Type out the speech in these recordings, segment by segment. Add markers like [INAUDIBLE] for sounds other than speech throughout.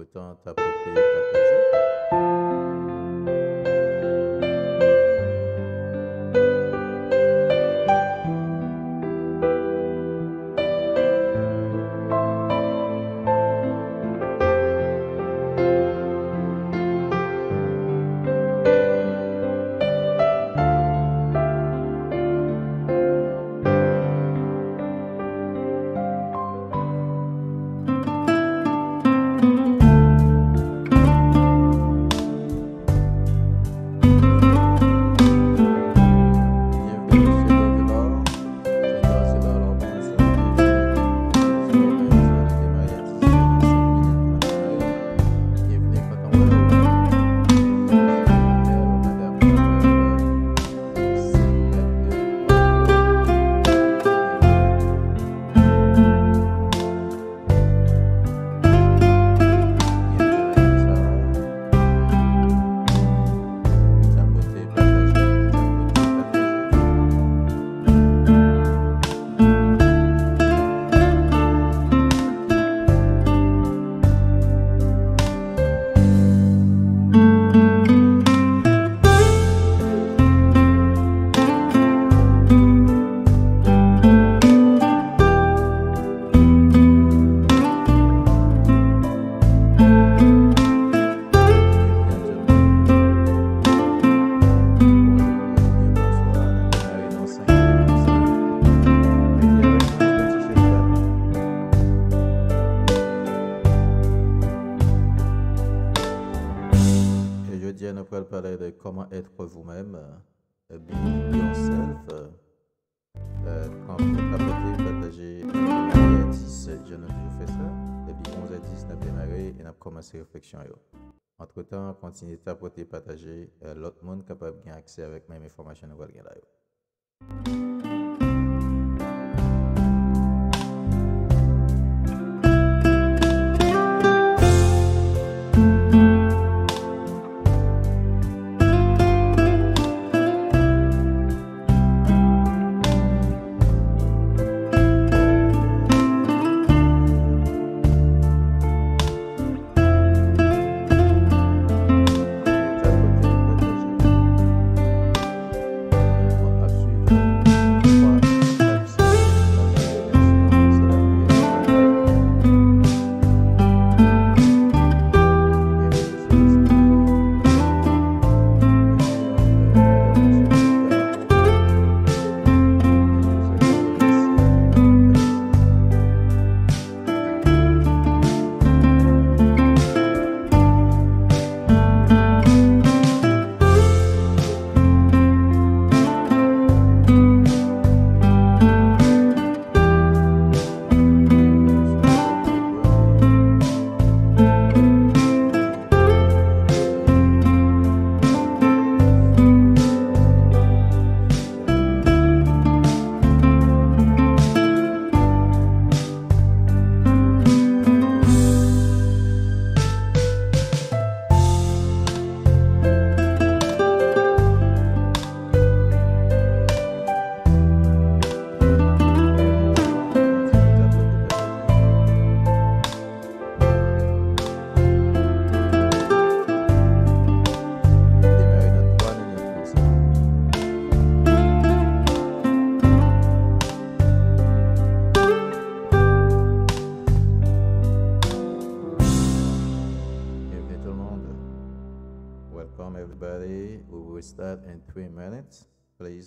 entre-temps, top. aujourd'hui, nous allons parler de comment être vous-même, euh, be yourself. Euh, quand vous apportez, partager à 10, euh, je ne fais ça. Depuis 11 à 10, nous avons démarré et nous avons commencé la réflexion. Entre-temps, continuez et partager l'autre monde capable d'avoir accès avec même information que vous avez là.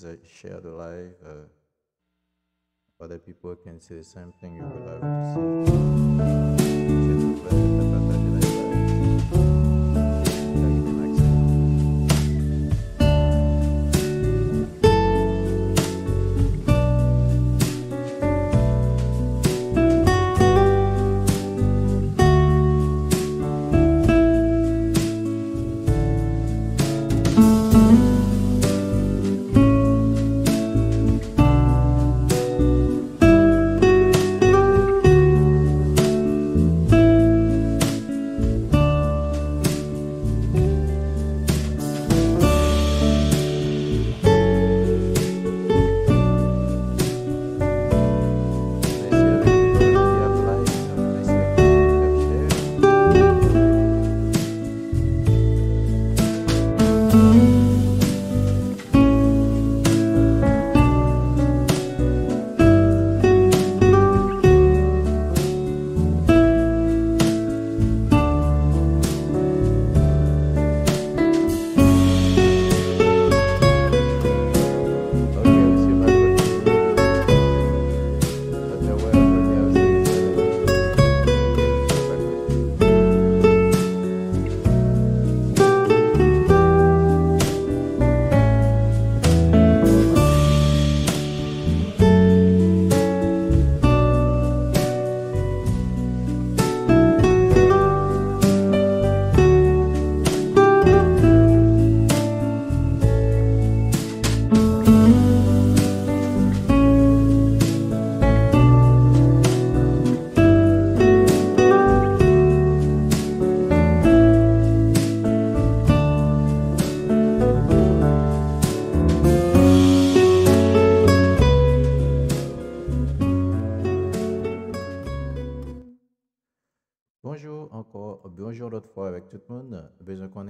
please share the live. Uh, other people can see the same thing you would like to see.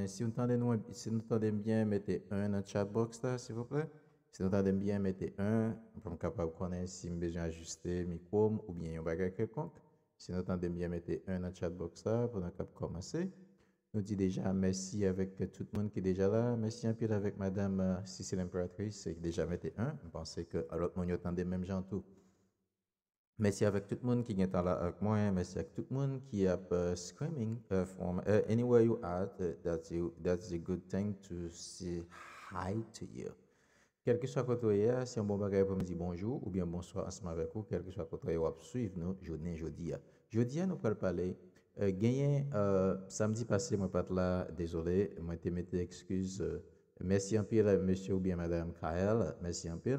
si vous entendez, nous, si bien, mettez un dans le chat box, s'il vous plaît. Si vous entendez bien, mettez un pour me capable de connaître si j'ai besoin d'ajuster le micro ou bien un bagage quelconque. Si vous entendez bien, mettez un dans le chat box là pour nous capable commencer. Nous dit déjà merci avec tout le monde qui est déjà là. Merci un peu avec Madame, si euh, c'est l'impératrice, qui déjà mis un. Je pensais que l'autre monde entendait même gens tout. Merci avec tout le monde qui est là avec moi. Merci à tout le monde qui a uh, screaming euh, uh, anywhere you are. Uh, that's, that's a good thing to say hi to you. Quel que soit côté hier, c'est un bon bagage pour me dire bonjour ou bien bonsoir ensemble avec vous. Quel que soit côté vous suivre nous, journée, jeudi. Jeudi, nous allons parler. Euh, gagné, euh, samedi passé, moi pas là, désolé, moi te mettre excuses. Euh, merci en à monsieur ou bien madame Kael. Merci en peu.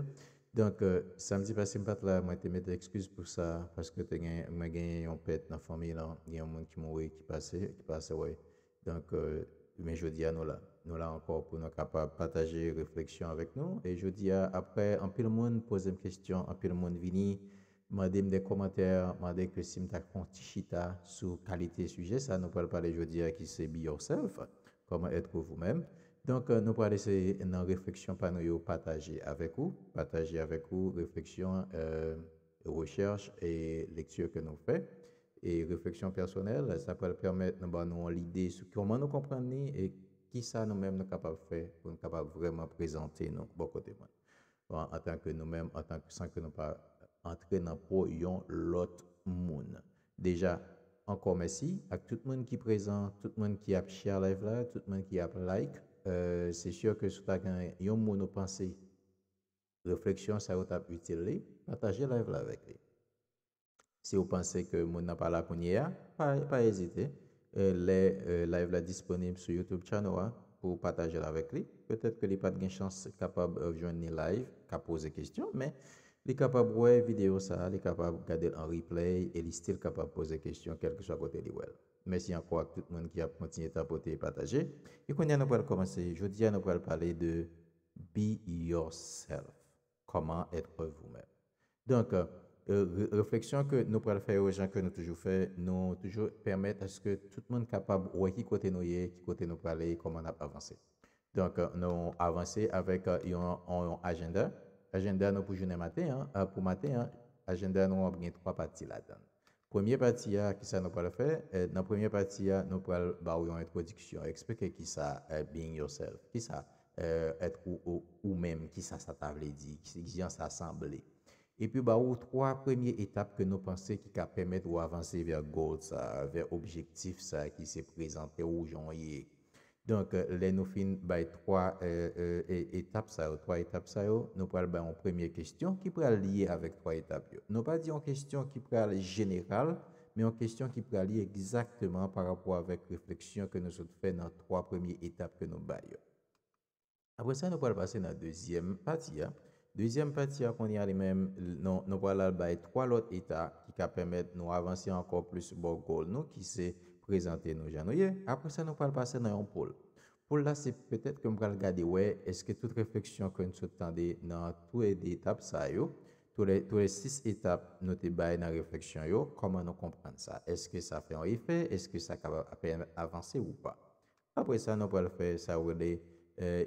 Donk, samdi pasim pat la, mwen te mette ekskuse pou sa, paske te gen yon pet nan fami lan, gen yon moun ki moui, ki pase, ki pase woy. Donk, men jodi a nou la. Nou la ankor pou nou kapap pataje refleksyon avèk nou. E jodi a apre, anpil moun posem kwestyon, anpil moun vini, mwen dem de komater, mwen de kresim ta konti chita sou kalite suje, sa nou pal pale jodi a ki se bi yourself, koman etkou vou menm. Donk euh, nou prade se nan refleksyon pa nou yo pataje avek ou. Pataje avek ou refleksyon euh, rechershe e leksyon ke nou fe. E refleksyon personel, sa prale permet nou ba nou an lide sou koman nou komprende ni e ki sa nou mem nou kapap fe pou nou kapap vreman prezante bon bon, nou bokote man. An tanke nou mem, an tanke sanke nou pa antre nan pou yon lot moun. Deja, an komesi, ak tout moun ki prezante, tout moun ki ap share live la, tout moun ki ap like, Se siyo ke sou ta gen yon moun nou panse, refleksyon sa yo tap utili, pataje la ev la vek li. Se yo panse ke moun nan pala konye a, pa ezite, le ev la disponib sou Youtube chanwa pou pataje la vek li. Petet ke li pat gen chans kapab joan ni ev la ev, kap pose kestyon, me li kapab wè video sa, li kapab gade an replay, e li stil kapab pose kestyon kelke sa kote li wèl. Merci encore à tout le monde qui a continué à apporter et partager. Et quand nous allons commencer. Jeudi, nous allons parler de Be Yourself. Comment être vous-même. Donc, euh, réflexion que nous allons faire aux gens que nous toujours fait, nous toujours permettre à ce que tout le monde capable de voir qui côté nous est, qui côté nous parler, comment on a avancé. Donc, euh, nous avancé avec euh, un, agenda. Agenda, nous pour matin, hein, pour matin, hein. agenda, nous avons trois parties là-dedans. Premye pati ya ki sa nou pal fe, eh, nan premye pati ya nou pal ba ou yon introduksyon, ekspeke ki sa eh, being yourself, ki sa etrou eh, ou menm, ki sa satavle di, ki jan sa asemble. Epi ba ou, tro apremye etap ke nou panse ki ka premet ou avanse via goal sa, euh, via objektif sa euh, ki se prezante ou jan yik. Donk lè nou fin bay 3 etap sa yo, 3 etap sa yo, nou pal bay an premye kestyon ki pral liye avèk 3 etap yo. Nou pal di an kestyon ki pral genikal, men an kestyon ki pral liye egzaktman par apwa avèk refleksyon ke nou sot fè nan 3 premye etap ke nou bay yo. Apre sa nou pal pase nan dezyem pati ya. Dezyem pati ya kon yalimèm, nou pal al bay 3 lot eta ki ka pèmèd nou avansè ankor plus bòk bon gol nou ki se... Prezante nou janouye, apre sa nou pal pase nan yon pol. Pol la se petet ke m pral gade we, eske tout refleksyon kon sou tande nan tou edi etap sa yo. Tou le six etap nou te bay nan refleksyon yo, koman nou kompran sa. Eske sa fe yon ife, eske sa kape avanse ou pa. Apre sa nou pal fe sa ou de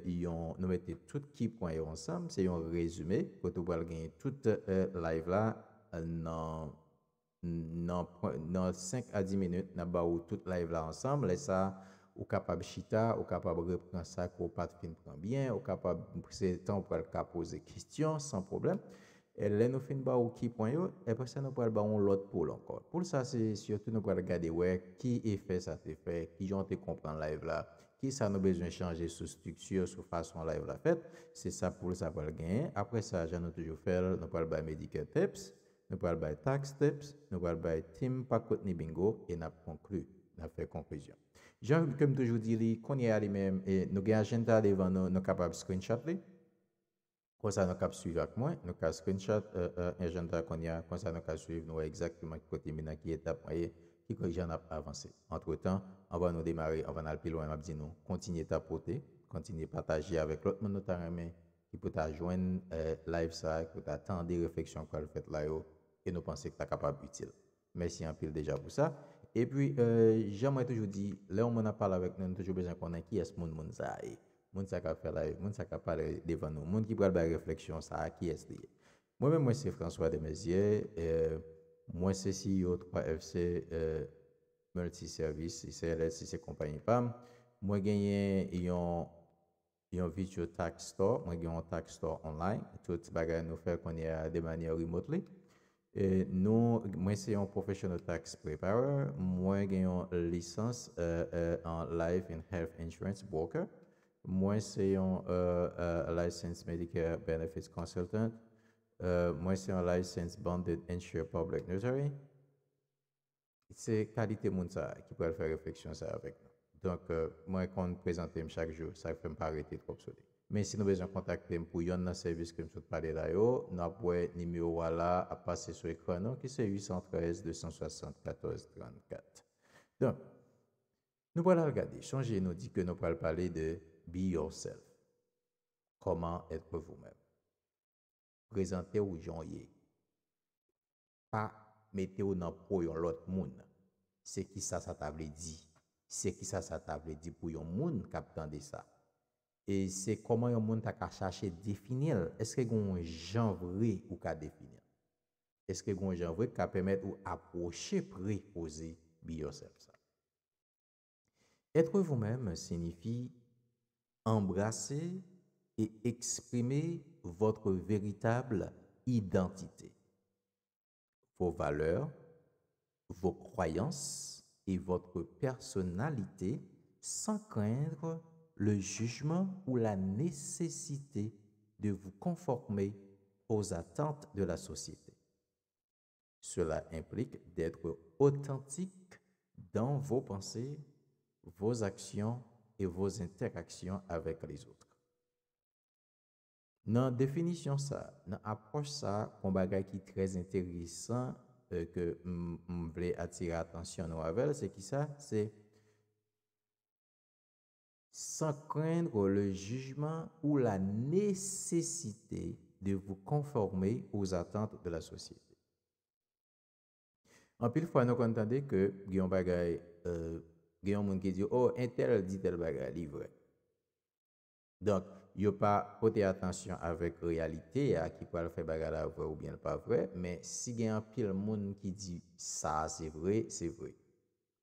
yon, nou mette tout ki pwanyo ansam, se yon rezume, kote m pral genye tout live la nan... Euh, nan 5 a 10 minute nan ba ou tout live la ansamble sa ou kapab chita, ou kapab reprena sa ko pat fin pran bien ou kapab, se tan ou pal ka pose kistyon, san problem e le nou fin ba ou ki pon yo, epre sa nou pal ba ou lot pol ankon pou sa se yote nou pal gade we, ki e fe sa te fe, ki jonte kompran live la ki sa nou bezwen chanje sou stuksyon, sou fason live la fet se sa pou sa pal gen, apre sa jan nou tejou fer, nou pal ba medike teps nou wal bay tak steps, nou wal bay tim pakot ni bingo, e nap konklu, nap fè konkluzyon. Gen, kèm toujou diri, konye a li men, e nou gen agenda li van nou, nou kapap screenshot li, kon sa nou kap suivak mwen, nou kap screenshot, e, e, agenda konye a, kon sa nou kap suiv, nou wè ekzaktouman ki kote men a ki etap maye, ki kon jen ap avanse. Antre tan, avan nou demare, avan alpilou an ap di nou, kontinye tapote, kontinye pataje avèk lot men nou tarame, ki pou ta jwen live sa, ki pou ta tan di refeksyon kwa l fèt la yo, E nou pensek ta kapab util. Mèsi an pil deja pou sa. E pi, euh, jè mè toujou di, lè ou mè na pala wèk nou nou toujou bejan konen ki es moun moun zaye. Eh? Moun sa kapal fèlaye, moun sa kapal devan nou, moun ki pral bè refleksyon sa a ki es liye. Mwen mè mwen se François Demesier, mwen se CEO 3FC multi-service, ICLS si se kompanyi fam. Mwen genye yon video tag store, mwen genye yon tag store online, tout bagay nou fèl konye euh, de manye remote liye. Et nous, moi, c'est un professional tax preparer. Moi, j'ai une licence euh, euh, en Life and Health Insurance Broker. Moi, c'est un euh, euh License Medicare Benefits Consultant. moi, c'est un License Bonded Insure Public Notary. C'est qualité la ça qui peut faire réflexion ça avec nous. Donc, moi, quand je présente chaque jour, ça ne fait pas arrêter trop solide. Men si nou bejan kontakte m pou yon nan servis kem chot pale rayo, nou apwe nimi wala apase sou ekranon ki se 813-274-34. Don, nou wala al gade, chanje nou di ke nou pale pale de be yourself. Koman etre vous-même. Prezente ou janye. Pa mete ou nan pou yon lot moun. Se ki sa sa table di. Se ki sa sa table di pou yon moun kap kande sa. Et c'est comment à un à ta que vous avez un genre vrai ou Est-ce que vous yon vrai qu'à permettre ou approcher préposer bio yosef ça? Être vous même signifie embrasser et exprimer votre véritable identité, vos valeurs, vos croyances et votre personnalité sans craindre le jugement ou la nécessité de vous conformer aux attentes de la société. Cela implique d'être authentique dans vos pensées, vos actions et vos interactions avec les autres. Non définition, ça, ça, dans ça, ça, un un qui qui euh, très intéressant, euh, que je voulais attirer l'attention qui ça c'est san krend ou le jujman ou la nesesite de vou konforme ou zatante de la sosyete. An pil fwa nou kontande ke Gyan bagay, Gyan moun ki di, oh, entel di tel bagay, li vre. Donk, yo pa pote atensyon avek realite, a ki pal fe bagay la vre ou bien pa vre, men si Gyan pil moun ki di, sa, se vre, se vre.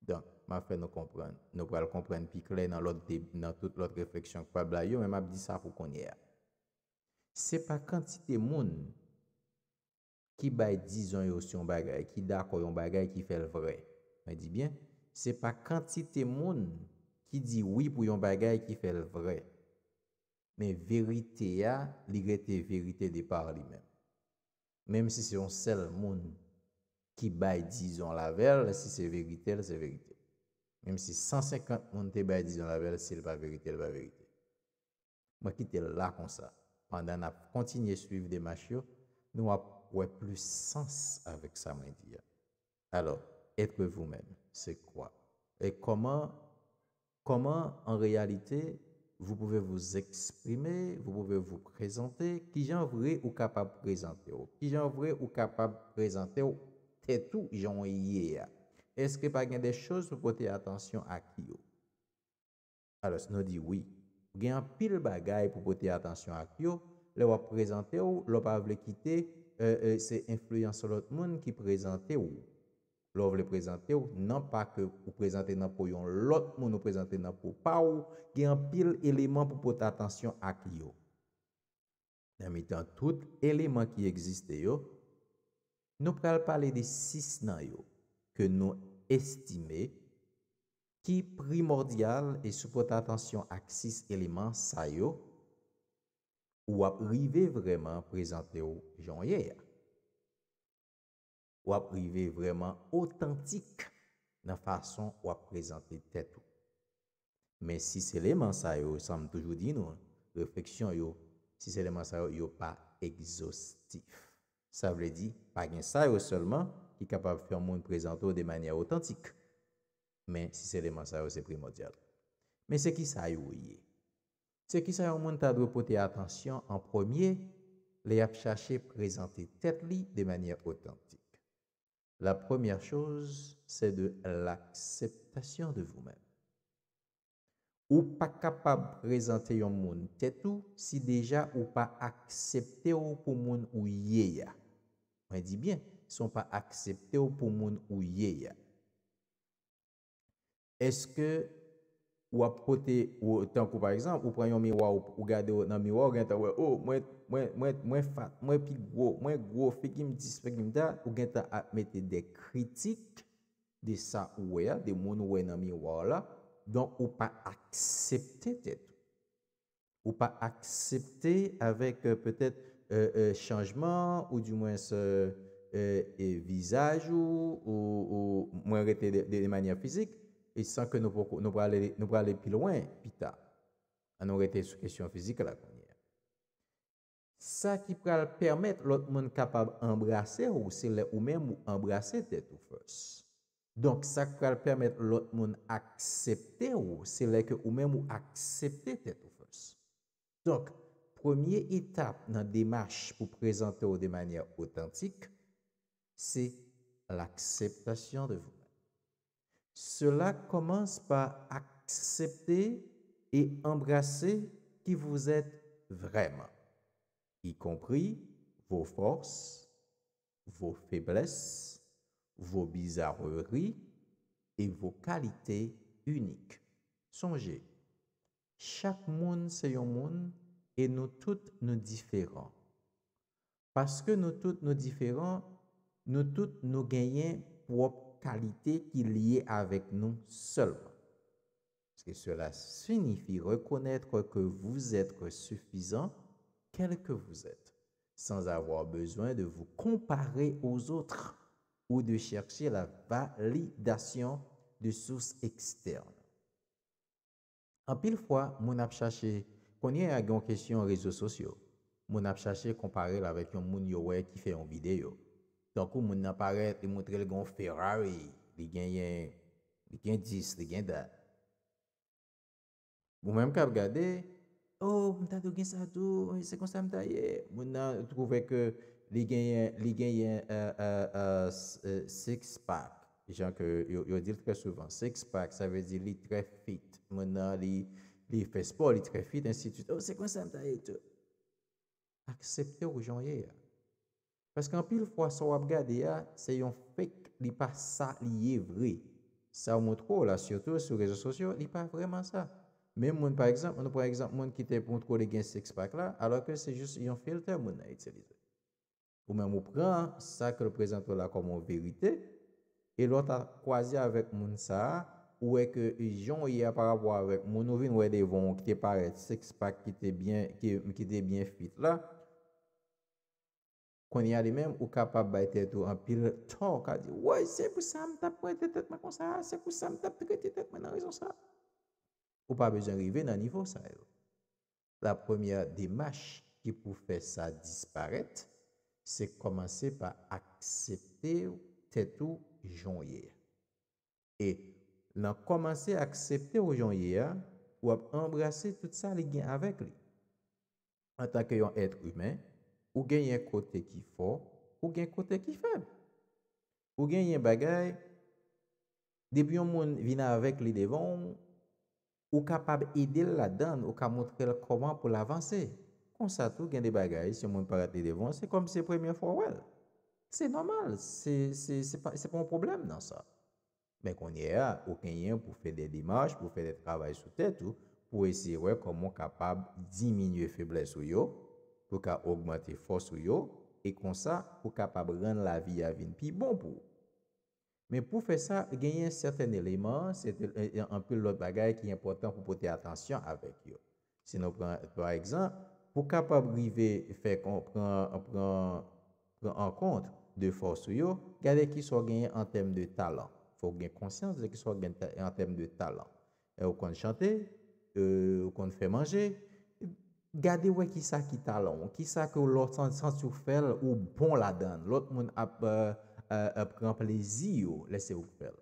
Donk. ma fè nou kompren, nou pral kompren pi kle nan lòt, nan tout lòt refleksyon kwa blayyo, men map di sa pou konye a. Se pa kantite moun ki bay dizon yos yon bagay, ki dak pou yon bagay ki fèl vre. Me di bien, se pa kantite moun ki di wip pou yon bagay ki fèl vre. Men verite a, li gète verite de par li men. Mem si se yon sel moun ki bay dizon la ver, si se verite, le se verite. Mem si 150 moun te bay dizon lavel, se il va verite, il va verite. Mwen ki te la kon sa, pandan ap kontinye suivi de machio, nou ap wè plus sens avèk sa mwen diya. Alors, etre vou men, se kwa? E koman, koman an realite, vou pouve vous eksprime, vou pouve vous prezante, ki jan vre ou kapab prezante ou, ki jan vre ou kapab prezante ou, te tou jan yè ya. Eske pa gen de chos pou pote atensyon ak yo? Palos nou di wii. Gen pil bagay pou pote atensyon ak yo. Le wap prezante ou, lop avle kite, euh, euh, se influyansolot moun ki prezante ou. Lop avle prezante ou, nan pa ke pou prezante nan pou yon lot moun ou prezante nan pou pa ou. Gen pil eleman pou pote atensyon ak yo. Namit an tout eleman ki egziste yo. Nou pral pale de sis nan yo. ke nou estime ki primordial e soufote atansyon ak 6 eleman sa yo wap rive vreman prezante ou jan ye ya. Wap rive vreman otantik nan fason wap prezante tetou. Men 6 eleman sa yo, sanm toujou di nou, refleksyon yo, 6 eleman sa yo yo pa egzostif. Sa vle di, pag en sa yo seman, ki kapab fè yon moun prezantou de manye autantik. Men, si se lèman sa yo, se primodyal. Men, se ki sa yo yoye. Se ki sa yon moun ta dwe pote atansyon, an promye, lè ap chache prezanté tèt li de manye autantik. La promye chose, se de l'akseptasyon de voumen. Ou pa kapab prezanté yon moun tèt ou, si deja ou pa aksepté yon moun yoye ya. Mwen di byen. son pa aksepte ou pou moun ou ye ya. Eske ou apote ou tanpou par exemple, ou preyon miwa ou gade nan miwa, ou gen ta wè ou oh, mwen fat, mwen pi gwo, mwen gwo, fekim dis, fekim da, ou gen ta apmete de kritik de sa ou we ya, de moun ou we nan miwa la, donk ou pa aksepte tet. Ou pa aksepte avek euh, petet euh, euh, chanjman ou di mwen se... e euh, vizaj ou ou mwen rete de manye fizik, e san ke nou prale pi lwen, pita. An nou rete sou kesyon fizik la konye. Sa ki prale permette lot moun kapab embrase ou, se le ou men mou embrase tete ou fos. Donk, sa ki prale permette lot moun aksepte ou, se le ke ou men mou aksepte tete ou fos. Donk, premier etap nan demache pou prezante ou de manye autentik, c'est l'acceptation de vous. même Cela commence par accepter et embrasser qui vous êtes vraiment, y compris vos forces, vos faiblesses, vos bizarreries et vos qualités uniques. Songez, chaque monde c'est un monde et nous toutes nous différents. Parce que nous toutes nous différents, nous tous nous gagnons pour qualité qui est liée avec nous seulement. Parce que cela signifie reconnaître que vous êtes suffisant, quel que vous êtes, sans avoir besoin de vous comparer aux autres ou de chercher la validation de sources externes. En pile fois, mon chercher cherché, il y a une question réseaux sociaux, mon app cherché comparer avec un monde qui fait une vidéo Tonkou moun nan paret li mwotre le goun Ferrari li genyen, li genyen dis, li genyen dat. Moun menm kap gade, oh mtadou gen satou, se kon sa mtaye, moun nan trouve ke li genyen six-pack. Di jan ke yo dil tre souvan, six-pack, sa vezi li tre fit, moun nan li fe sport, li tre fit, insi oh, tout. Oh se kon sa mtaye, tout. Aksepte ou janye ya. Paske an pil fwa sa wap gade ya, se yon fek li pa sa li ye vre. Sa ou moun tro la, surtout sou rezo sosyo, li pa vreman sa. Men moun, par exemple, moun ki te moun tro le gen seks pak la, alo ke se jous yon filter moun na itse li te. Pou men moun pren, sa kre prezento la komon verite, e lot a kwazi avèk moun sa, ou eke yon yè par avwa avèk moun ouvi nou e devon, ki te pare seks pak ki te bien fit la, kon y a li men ou kapap bay tètou an pil tò, ou ka di, woy, se pou sa m tap pou ete tèt ma kon sa, se pou sa m tap pou ete tèt ma nan rezon sa. Ou pa bejan rive nan nivou sa. La premiè di mâch ki pou fè sa disparèt, se komanse pa akseptè tètou jounye. E nan komanse akseptè ou jounye, ou ap embrase tout sa li gen avèk li. An tanke yon etre humèn, Ou gen yon kote ki fò, ou gen kote ki fèb. Ou gen yon bagay, debi yon moun vina avèk li devan, ou kapab ide la dan, ou ka montre la koman pou l'avansè. Kon sa tou gen de bagay, si yon moun parate devan, se kom se premye fò wèl. Se normal, se pon problem nan sa. Mèk on yè a, ou ken yon pou fè de dimaj, pou fè de travay sou tèt ou, pou ese wèk kon moun kapab diminye fèblè sou yò, pou ka augmente fòs sou yo, e konsa pou ka pa brin la vi avin pi bon pou. Men pou fè sa, genyen certain eleman, se anpil lò bagay ki important pou pote atansyon avèk yo. Sinon, pou ekzan, pou ka pa brive fè kon pran, pran an kont de fòs sou yo, gade ki sou genyen an tem de talan. Fò geny konsyans de ki sou genyen an tem de talan. E ou kon chante, ou euh, kon fè manje, Gade wè ki sa ki talan, ki sa ke ou lòt sans yon fèl ou bon la dan. Lòt moun ap euh, euh, prèmple zi yon lè se yon fèl.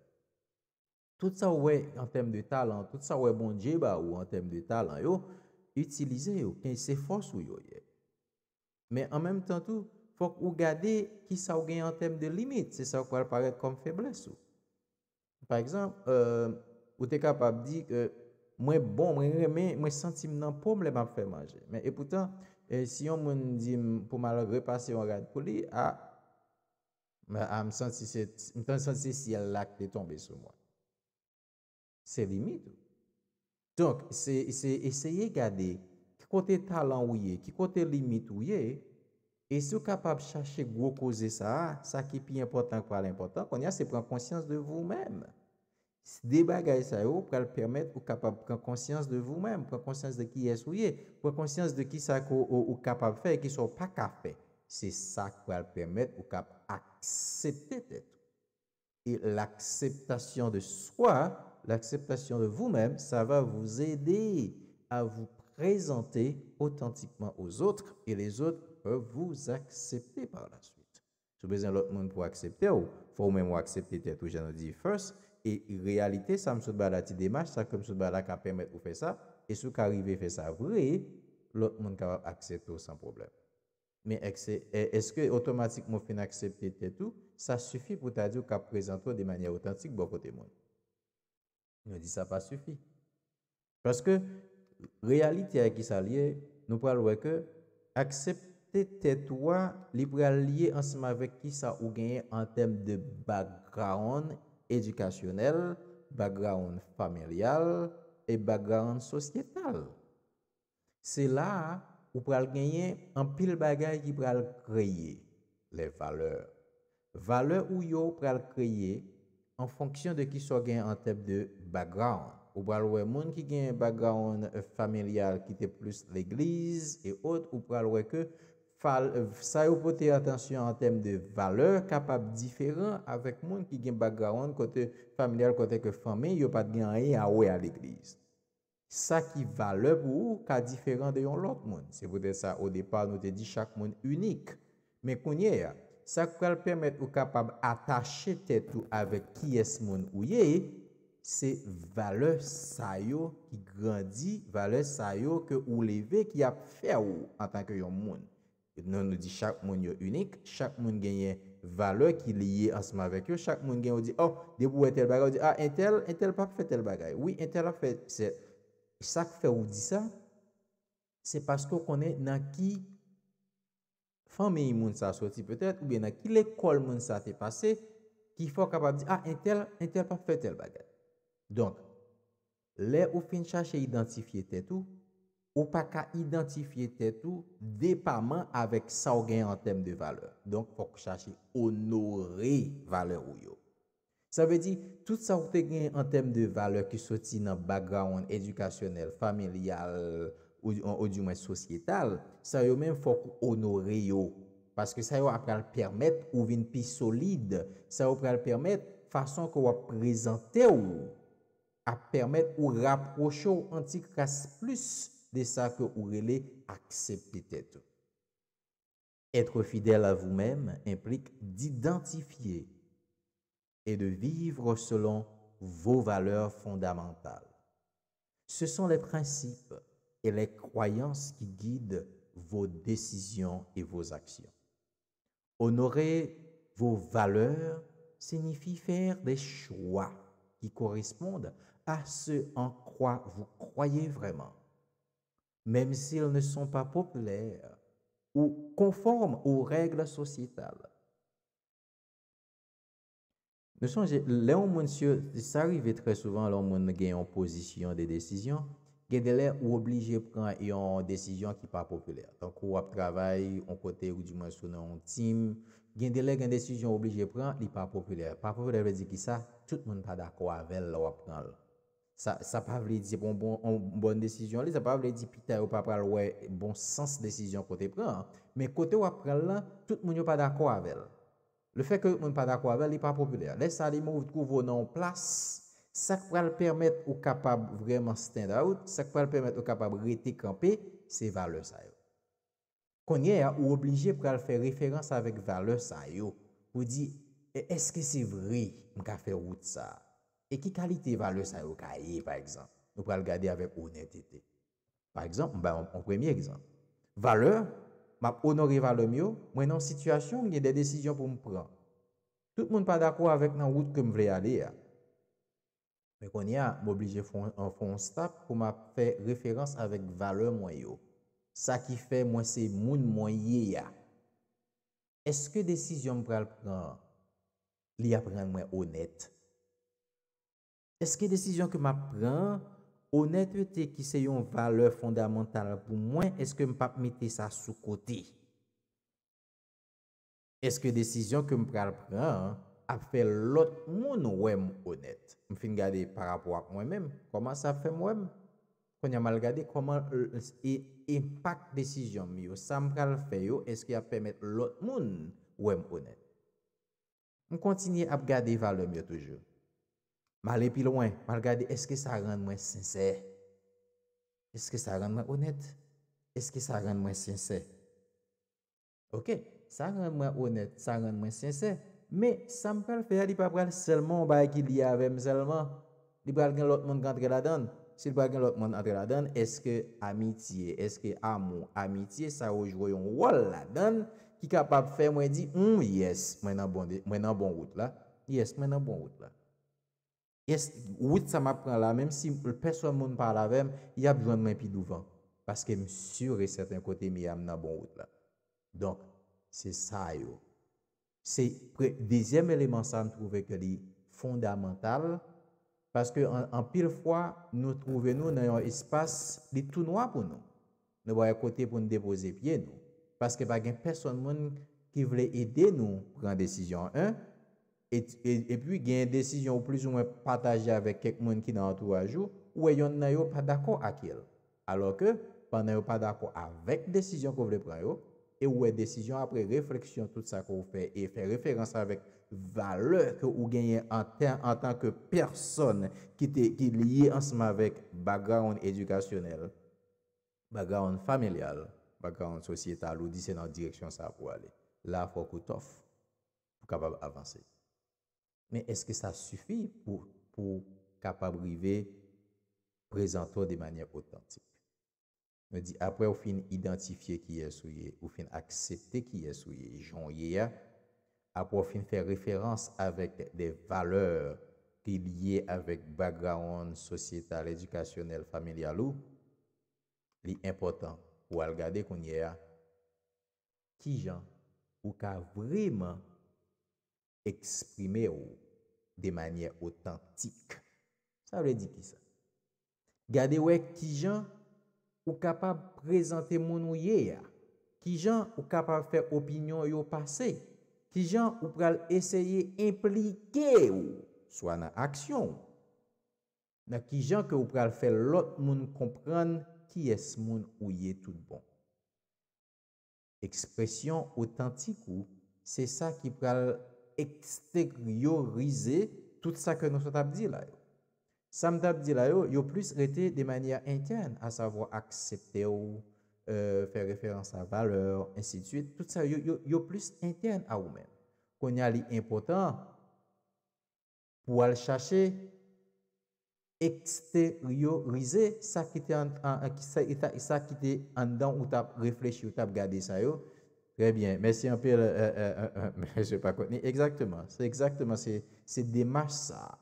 Tout sa wè en tem de talan, tout sa wè bon jeba ou en tem de talan yon, utilize yon, ken se fòs wè yon yè. Mè an mèm tan tou, fòk wè gade ki sa wè gen yon tem de limit, se sa wè kwa lè paret kom fèbles yon. Par exemple, wè euh, te kapab di kè, Mwen bon, mwen senti mnen pou mwen fè manje. Mwen epoutan, e, si yon mwen di pou mwen repase yon rad kou li, a mwen senti si yon lak te tombe sou mwen. Se limit ou. Donk, se yon gade, ki kote talan ou ye, ki kote limit ou ye, e sou kapab chache gwo kouze sa, sa ki pi important kwa l'important, kon ya se pran konsyans de vou menm. Sde bagay sa yo pou al permèt ou kapab pran konsyans de vou mèm, pran konsyans de ki yè sou yè, pran konsyans de ki sa ou kapab fè, ki sou pa ka fè. Se sa pou al permèt ou kapab aksepte tèt. E l'akseptasyon de swa, l'akseptasyon de vou mèm, sa va vou zède a vou prezantè otantikman ou zotre, e les zotre pou vous aksepte par la soute. Se bezè l'ot moun pou aksepte ou, pou mèm ou aksepte tèt ou jè nan di fèrs, E realite, sa msout bada ti demaj, sa msout bada ka permet ou fe sa, e sou ka rive fe sa vre, lout moun ka akseptou san problem. Me ekse, e eske otomatik moun fin aksepte te tou, sa sufi pou ta di ou ka prezentou de manya otantik bo kote moun. Mwen di sa pa sufi. Paske, realite a ki sa liye, nou pral wè ke, aksepte te tou, li pral liye anseman vek ki sa ou genye an tem de background ekse, edikasyonel, bagraoun familial, e bagraoun sosyetal. Se la, ou pral genyen an pil bagay ki pral kreye le valeur. Valeur ou yo pral kreye an fonksyon de ki so genyen an tep de bagraoun. Ou pral we moun ki genyen bagraoun familial ki te plus leglize e ot, ou pral we ke Euh, sa yo pote atensyon an tem de valeur kapab diferan avek moun ki gen bagrawan kote familial, kote ke famen, yo pat gen an e a ou e al ekliz. Sa ki vale pou ou ka diferan de yon lot moun. Se pote sa, ou depan nou te di chak moun unik. Me kounye ya, sa kou kal pemet ou kapab atache tetou avek ki es moun ou ye, se vale sa yo ki grandi, vale sa yo ke ou leve ki ap fe ou an tanke yon moun. Yon nou di chak moun yo unik, chak moun genye vale ki liye ansman vek yo, chak moun genye ou di, oh, debou entel bagay, ou di, ah, entel, entel pa fe tel bagay. Oui, entel a fe, se, sak fe ou di sa, se pasko konen nan ki famen yon moun sa soti petet, ou bien nan ki lekol moun sa te pase, ki fok kapab di, ah, entel, entel pa fe tel bagay. Don, le ou fin chache identifiye te tou, Ou pa ka identifiye te tou depaman avèk sa ou gen an tem de valeur. Donk fòk chache onore valeur ou yo. Sa ve di, tout sa ou te gen an tem de valeur ki soti nan bagaoun, edukasyonel, familial, ou di mwen sosyetal, sa yo men fòk onore yo. Paske sa yo apre al permèt ou vin pi solide. Sa yo apre al permèt fason ko wap prezante ou, ap permèt ou raprochou antikras plus. de ça que vous voulez acceptez être Être fidèle à vous-même implique d'identifier et de vivre selon vos valeurs fondamentales. Ce sont les principes et les croyances qui guident vos décisions et vos actions. Honorer vos valeurs signifie faire des choix qui correspondent à ce en quoi vous croyez vraiment. Mem si il ne son pa popüler, ou konforme ou regle sosital. Ne son, le ou moun se, sa rive tre souvan loun moun gen yon posisyon de desisyon, gen dele ou oblije pran yon desisyon ki pa popüler. Ton kou ap travay, yon kote ou dimensyon an tim, gen dele gen desisyon oblije pran, li pa popüler. Pa popüler ve di ki sa, tout moun pa dakwa ven loun ap kan loun. Sa pa vle di bon bon bon bon desisyon li, sa pa vle di pita w pa pral wè bon sens desisyon kote pran. Men kote w apral la, tout moun yo pa dako avèl. Le fèk moun pa dako avèl li pa populè. Lè sa li moun vtkou w nan plas, sa kwa l permèt w kapab vreman stand out, sa kwa l permèt w kapab rete kampe, se vale sa yo. Konye ya, w oblije pral fè riferans avèk vale sa yo. W di, e, eske se vre mka fè wout sa? Sa. E ki kalite vale sa yo ka e, pa ekzant? Nou pral gade avek onetete. Pa ekzant, mba an premye ekzant. Vale, mba onore vale myo, mwen an situasyon, yon de desisyon pou mpran. Tout moun pa dako avèk nan wout ke m vle ale ya. Mwen kon ya, mbo blije foun stap pou mba fè referans avèk vale myo. Sa ki fè mwen se moun mwen ye ya. Eske desisyon mpral pran li apren mwen onetete? Eske desisyon ke m ap pran, onetre te ki se yon valeur fondamental pou mwen, eske m pap mite sa sou kote. Eske desisyon ke m pran pran, ap fe lot moun wèm onet. M fin gade par ap wak mwen mèm, koman sa fèm wèm? Kon yaman gade koman e impak desisyon miyo, sa m pran fè yo, eske ap fèm et lot moun wèm onet. M kontinye ap gade valeur mèm toujou. Mal epi lwen. Mal gade, eske sa rande mwen sinse? Eske sa rande mwen onet? Eske sa rande mwen sinse? Ok. Sa rande mwen onet. Sa rande mwen sinse. Me, sa mperfe ya di pap pral selman bay ki li avèm selman. Di pral gen lot moun gantre la dan. Si di pral gen lot moun gantre la dan, eske amitye, eske amon amitye, sa wouj woyon wòl la dan ki kapap fè mwen di, yes, mwen nan bon wout bon la. Yes, mwen nan bon wout la. Yes, wout sa m ap pran la, mèm si m pou l peson moun par la vèm, y ap joun mèm pi douvan, paske m sure sèten kote mi am nan bon wout la. Donk, se sa yo. Se, pre, dizem eleman sa m trouve ke li fondamental, paske an pil fwa, nou trouve nou nan yon espas, li tou nou ap pou nou. Nou wè yon kote pou nou depose piye nou. Paske bagen peson moun ki vle ide nou, pran desisyon an, et puis genye desisyon ou plus ou mwen pataje avek kek moun ki nan an tou a jou, ouwe yon nan yo pa dako akil. Alor ke, pan nan yo pa dako avek desisyon kou vle pran yo, e ouwe desisyon apre refleksyon tout sa kou fè, e fè referans avek valeur kou genye an tanke person ki liye ansman vek bagranon edukasyonel, bagranon familial, bagranon sosyetal ou disen an direksyon sa pou ale. La fokou tof. Pou kapab avanse. men eske sa sufi pou kapabrive prezento de manye potantik. Mwen di apre ou fin identifiye kiye souye, ou fin aksepte kiye souye, jounye ya, apre ou fin fè referans avèk de valeur ki liye avèk bagraon, sosietal, edukasyonel, familialou, li impotant pou al gade konye ya, ki jan ou ka vreman eksprime ou de manye otantik. Sa wè di ki sa. Gade wè ki jan ou kapab prezante moun ou ye ya. Ki jan ou kapab fè opinyon yo pase. Ki jan ou pral esye implike ou swa nan aksyon. Na ki jan ke ou pral fè lot moun kompran ki es moun ou ye tout bon. Ekspresyon otantik ou se sa ki pral eksteriorize tout sa ke nou sa tap di la yo. Sam tap di la yo, yo plus rete de manya entyen, a savo aksepte ou, fè referans sa valeur, tout sa yo plus entyen a ou men. Kon ya li impotant, pou al chache, eksteriorize sa ki te andan ou tap refleche ou tap gade sa yo, Très bien, mais c'est un peu, je ne sais pas, exactement, c'est exactement, c'est démarche ça.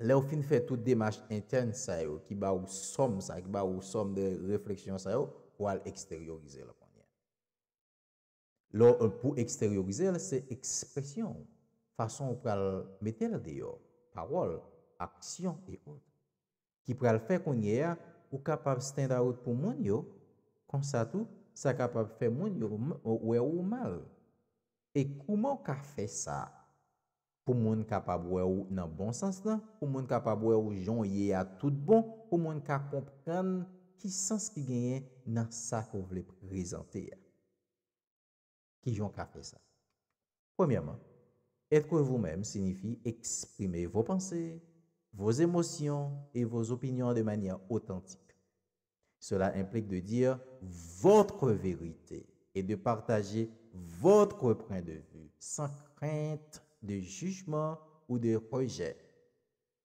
Là, au fin de fait, toute démarche interne ça, qui bat ou somme ça, qui bat ou somme de réflexion ça, pou al extérioriser la poignée. Là, euh, pou extérioriser, c'est expression, fason pou al metter la déo, parole, action et autres, ki pou al fèk ou nyea, ou kap ap stend aout pou moun yo, pou moun yo, kon satou. sa kapab fè moun yo wè ou mal. E kouman ka fè sa pou moun kapab wè ou nan bon sens nan, pou moun kapab wè ou jon yè a tout bon, pou moun ka kompren ki sens ki genyen nan sa kou vle prezante ya. Ki jon ka fè sa. Premèman, etkoum vou mèm sinifi eksprime vò panse, vòs emosyon e vòs opinyon de manyan otantik. Cela implique de dire votre vérité et de partager votre point de vue sans crainte de jugement ou de rejet.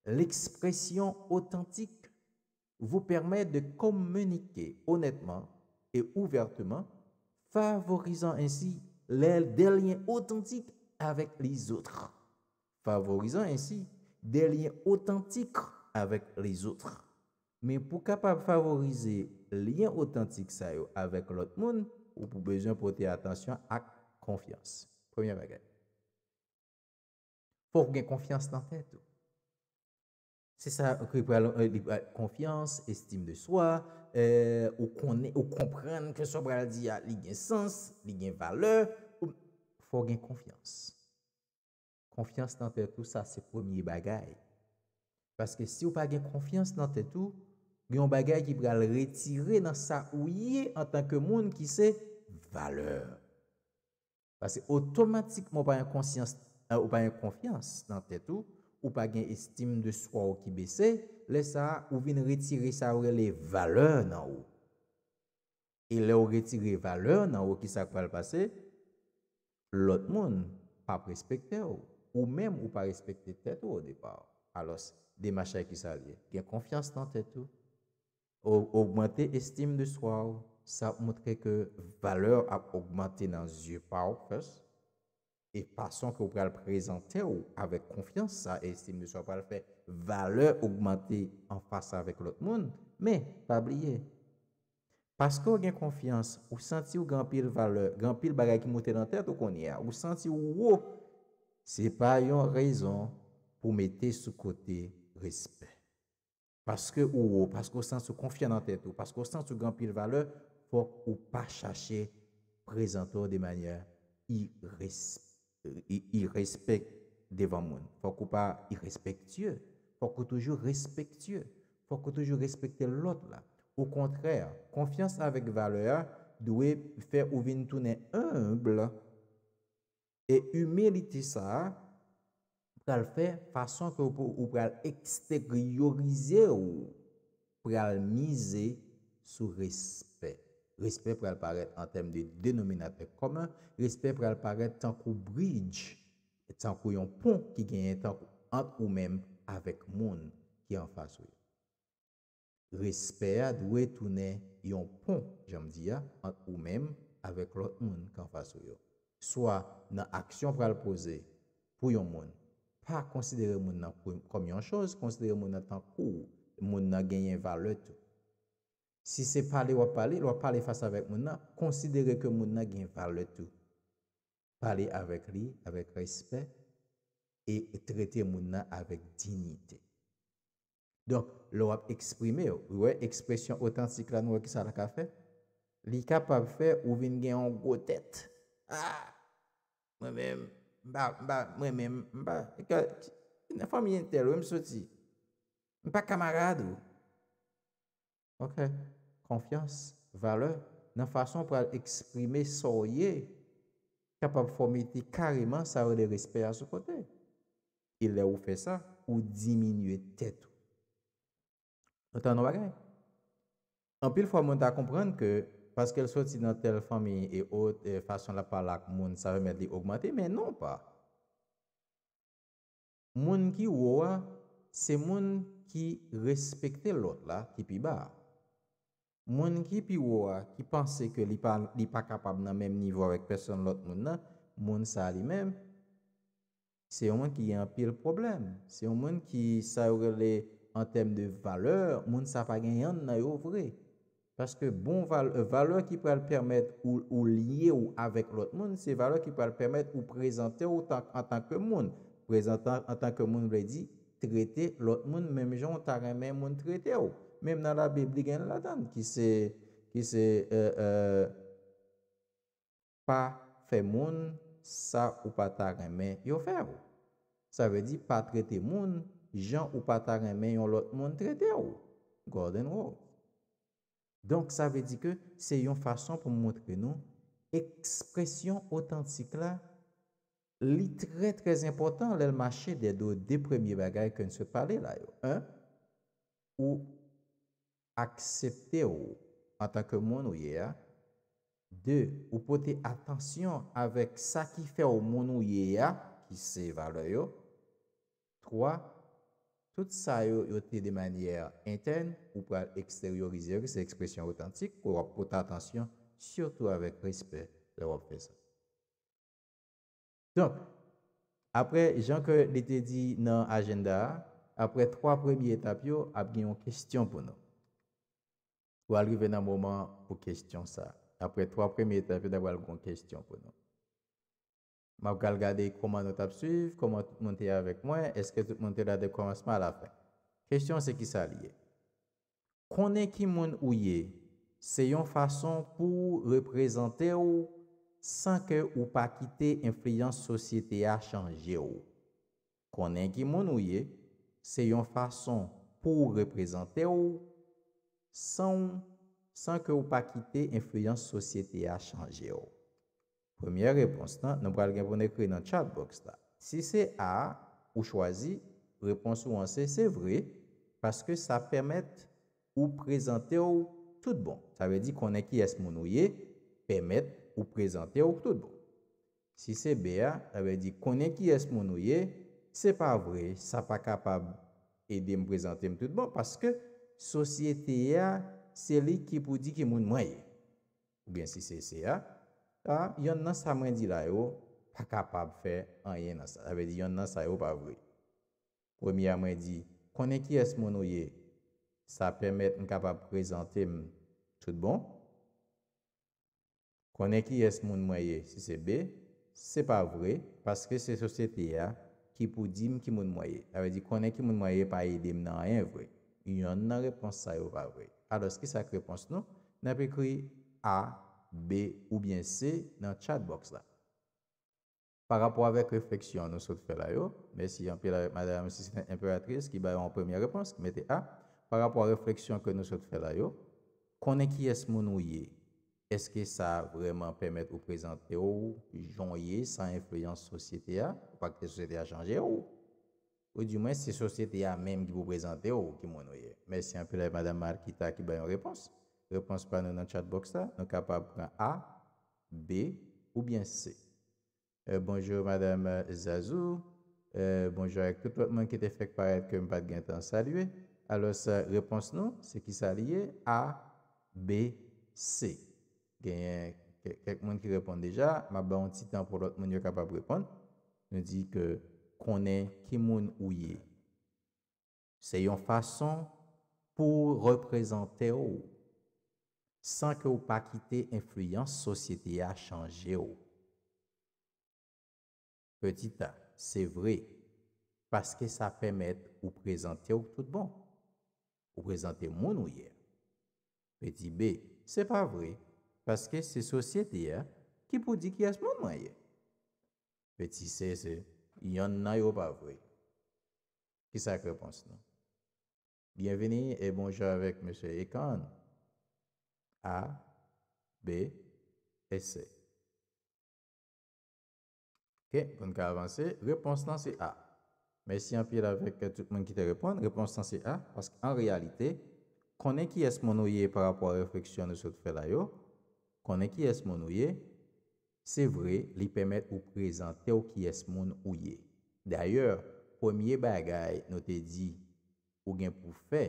L'expression authentique vous permet de communiquer honnêtement et ouvertement, favorisant ainsi des liens authentiques avec les autres. Favorisant ainsi des liens authentiques avec les autres. men pou kapap favorize liyen autentik sa yo avek lot moun, ou pou bejan potey atensyon ak konfians. Premier bagay. Fok gen konfians nan fè tou. Se sa, eh, eh, konfians, estime de swa, eh, ou konpren ke sou bral di ya ah, li gen sens, li gen vale, fok gen konfians. Konfians nan fè tou sa se premier bagay. Paske si ou pa gen konfians nan fè tou, Gyon bagay ki pral retire nan sa ouye an tanke moun ki se valeur. Pase otomatik moun pa yon konfians euh, nan tetou ou pa gen estime de swa ou ki bese, le sa ou vin retire sa ouye le valeur nan ou. E le ou retire valeur nan ou ki sa kval pase lot moun pa prespekte ou. Ou men ou pa respekte tetou ou depar alos de machay ki sa ouye. Gen konfians nan tetou ou augmente estime de soi ou, sa moutre ke valeur ap augmente nan zye pa ou fes, e pason ke ou pral prezante ou, avek konfians sa estime de soi ou pral fe, valeur augmente an fasa avek lout moun, me, pa blye. Pas kon gen konfians, ou santi ou gampil valeur, gampil bagay ki mouten an tete ou konye, ou santi ou wop, se pa yon rezon pou mete sou kote respet. Paske ou ou, paske ou san sou konfyan nan tèt ou, paske ou san sou gampil valeur, fòk ou pa chache prezentor de manyar i respek devan moun. Fòk ou pa i respek tye, fòk ou toujou respek tye, fòk ou toujou respekte lot la. Ou kontrèr, konfyan sa vek valeur, dwe fè ou vintounen humble e humilite sa, Sa l fè, fason kè ou pral ekstegyorize ou pral mize sou respè. Respè pral paret an tem de denominate koman. Respè pral paret tankou bridge, tankou yon ponk ki genye tankou ant ou menm avèk moun ki an fasyo. Respè a dwe toune yon ponk janm diya ant ou menm avèk lòt moun ki an fasyo. Soa nan aksyon pral pose pou yon moun, Ha, konsidere moun nan komyon chos, konsidere moun nan tan kou, moun nan genyen valetou. Si se pale wap pale, wap pale fasa vek moun nan, konsidere ke moun nan genyen valetou. Pale avek li, avek respet, e trete moun nan avek dinite. Donk, wap eksprime yo, wè ekspresyon otansik lan wè ki sa la ka fe, li ka pa fe ou vin genyon go tèt. Ha, mwen mèm. Mba, mba, mwen men, mba, ekal, nan fwa mi entel, wè msoti. Mpa kamarad wè. Ok, konfians, vale, nan fwa son pou al eksprime soye, kapap fwa mi eti kariman sa wè de respè a sou fote. Ilè e ou fè sa, ou diminuè tèt. Otan nan wakè? An pi l fwa mwen ta kompran ke Paske el sot si nan tel fami e ot fason la palak moun sa non remet li augmante, men non pa. Moun ki ouwa, se moun ki respekte lot la, ki pi ba. Moun ki pi ouwa, ki pense ke li pa kapab nan menm nivou avik person lot moun nan, moun sa li menm. Se yon moun ki yon pil problem. Se yon moun ki sa ouwele an tem de valeur, moun sa fag en yon nan yon vreye. Paske bon euh, valeur ki pral permèt ou liye ou avèk lot moun, se valeur ki pral permèt ou prezante ou an tanke moun. Prezante an tanke moun vè di trete lot moun, mèm jan ou ta remè moun trete ou. Mèm nan la Bibli gen la dan ki se euh, euh, pa fè moun sa ou pa ta remè yo fè ou. Sa vè di pa trete moun jan ou pa ta remè yon lot moun trete ou. God and world. Donk sa ve di ke se yon fason pou montre nou ekspresyon otantik la li tre trez importan lèl mache de do de premye bagay ke nse pale la yo. Un, ou aksepte ou anta ke moun ou ye a. De, ou pote atansyon avek sa ki fe ou moun ou ye a ki se eval yo. Troi, Tout sa yo yo te de manye interne ou pral eksteryorize yo ki se ekspresyon otantik pou wap pota atansyon, surtout avek respekt pou wap prezant. Donk, apre jan ke li te di nan agenda, apre 3 premi etap yo ap genyon kestyon pou nou. Ou alrive nan mouman pou kestyon sa, apre 3 premi etap yo ap genyon kestyon pou nou. Mav gal gade koman nou tap suiv, koman tout mante ya vek mwen, eske tout mante la de koman sma la pen. Kestyon se ki sa liye. Konen ki moun ouye, se yon fason pou reprezentè ou, san ke ou pa kite inflijans sosyete ya chanje ou. Konen ki moun ouye, se yon fason pou reprezentè ou, san ke ou pa kite inflijans sosyete ya chanje ou. Premye repons tan, non? nan pral gen pou ne kre nan chat box la. Si se a, ou chwazi, repons ou anse, se vre, paske sa pemet ou prezante ou tout bon. Sa ve di konen ki es moun ou ye, pemet ou prezante ou tout bon. Si se be a, sa ve di konen ki es moun ou ye, se pa vre, sa pa kapab edi m prezante m tout bon, paske sosyete ya, se li ki pou di ki moun mwen ye. Ou gen si se se a. A, yon nan sa mwen di la yo, pa kapab fe an yen nan sa. A ve di, yon nan sa yo pa vwe. Ou mi a mwen di, konen ki es moun ou ye, sa pemet an kapab prezante m tout bon. Konen ki es moun mwen ye, si se be, se pa vwe, paske se sosyete ya, ki pou di m ki moun mwen ye. A ve di, konen ki moun mwen ye, pa yi dem nan yen vwe. Yon nan repons sa yo pa vwe. A, doski sa krepons nou, nan pe kri a, B ou byen C nan chatbox la. Par rapport avek refleksyon nou sot fè la yo, mè si yon pi la madame si sè impératriz ki bayon pèmye repons, mè te a, par rapport refleksyon ke nou sot fè la yo, konè ki es mounou ye, eske sa vreman pèmèt ou prezante ou, yon ye san enfluyant sosyete a, ou pa kè sosyete a chanje ou, ou di mwen se sosyete a mèm ki pou prezante ou ki mounou ye. Mè si yon pi la madame Markita ki bayon repons, repons pa nou nan chatboxa, nou kapap pran A, B, ou byen C. Euh, bonjou madame euh, Zazou, euh, bonjou ak tout lout moun ki te fek paret ke m pat gen tan salye, alos repons nou, se ki salye A, B, C. Gen, kek moun ki repon deja, ma ba an titan pou lout moun yo kapap repon, nou di ke konen ki moun ouye. Se yon fason pou reprezentè ou, san ke ou pa kite influyans sosyete a chanje ou. Peti ta, se vre, paske sa pemet ou prezante ou tout bon, ou prezante moun ou ye. Peti be, se pa vre, paske se sosyete a, ki pou di ki as moun mwen ye. Peti se, se, yon nan yo pa vre. Ki sa krepons nan? Bienveni e bonjou avèk mèche Ekan, A, B, et C. Ok, kon ka avanse, repons nan se A. Mè si an pi la vek tout moun ki te repon, repons nan se A. Paske an realite, konen ki es moun ou ye par rapport refleksyon nou sot fè la yo. Konen ki es moun ou ye, se vre li pemet ou prezante ou ki es moun ou ye. D'ayor, pomiye bagay nou te di ou gen pou fè,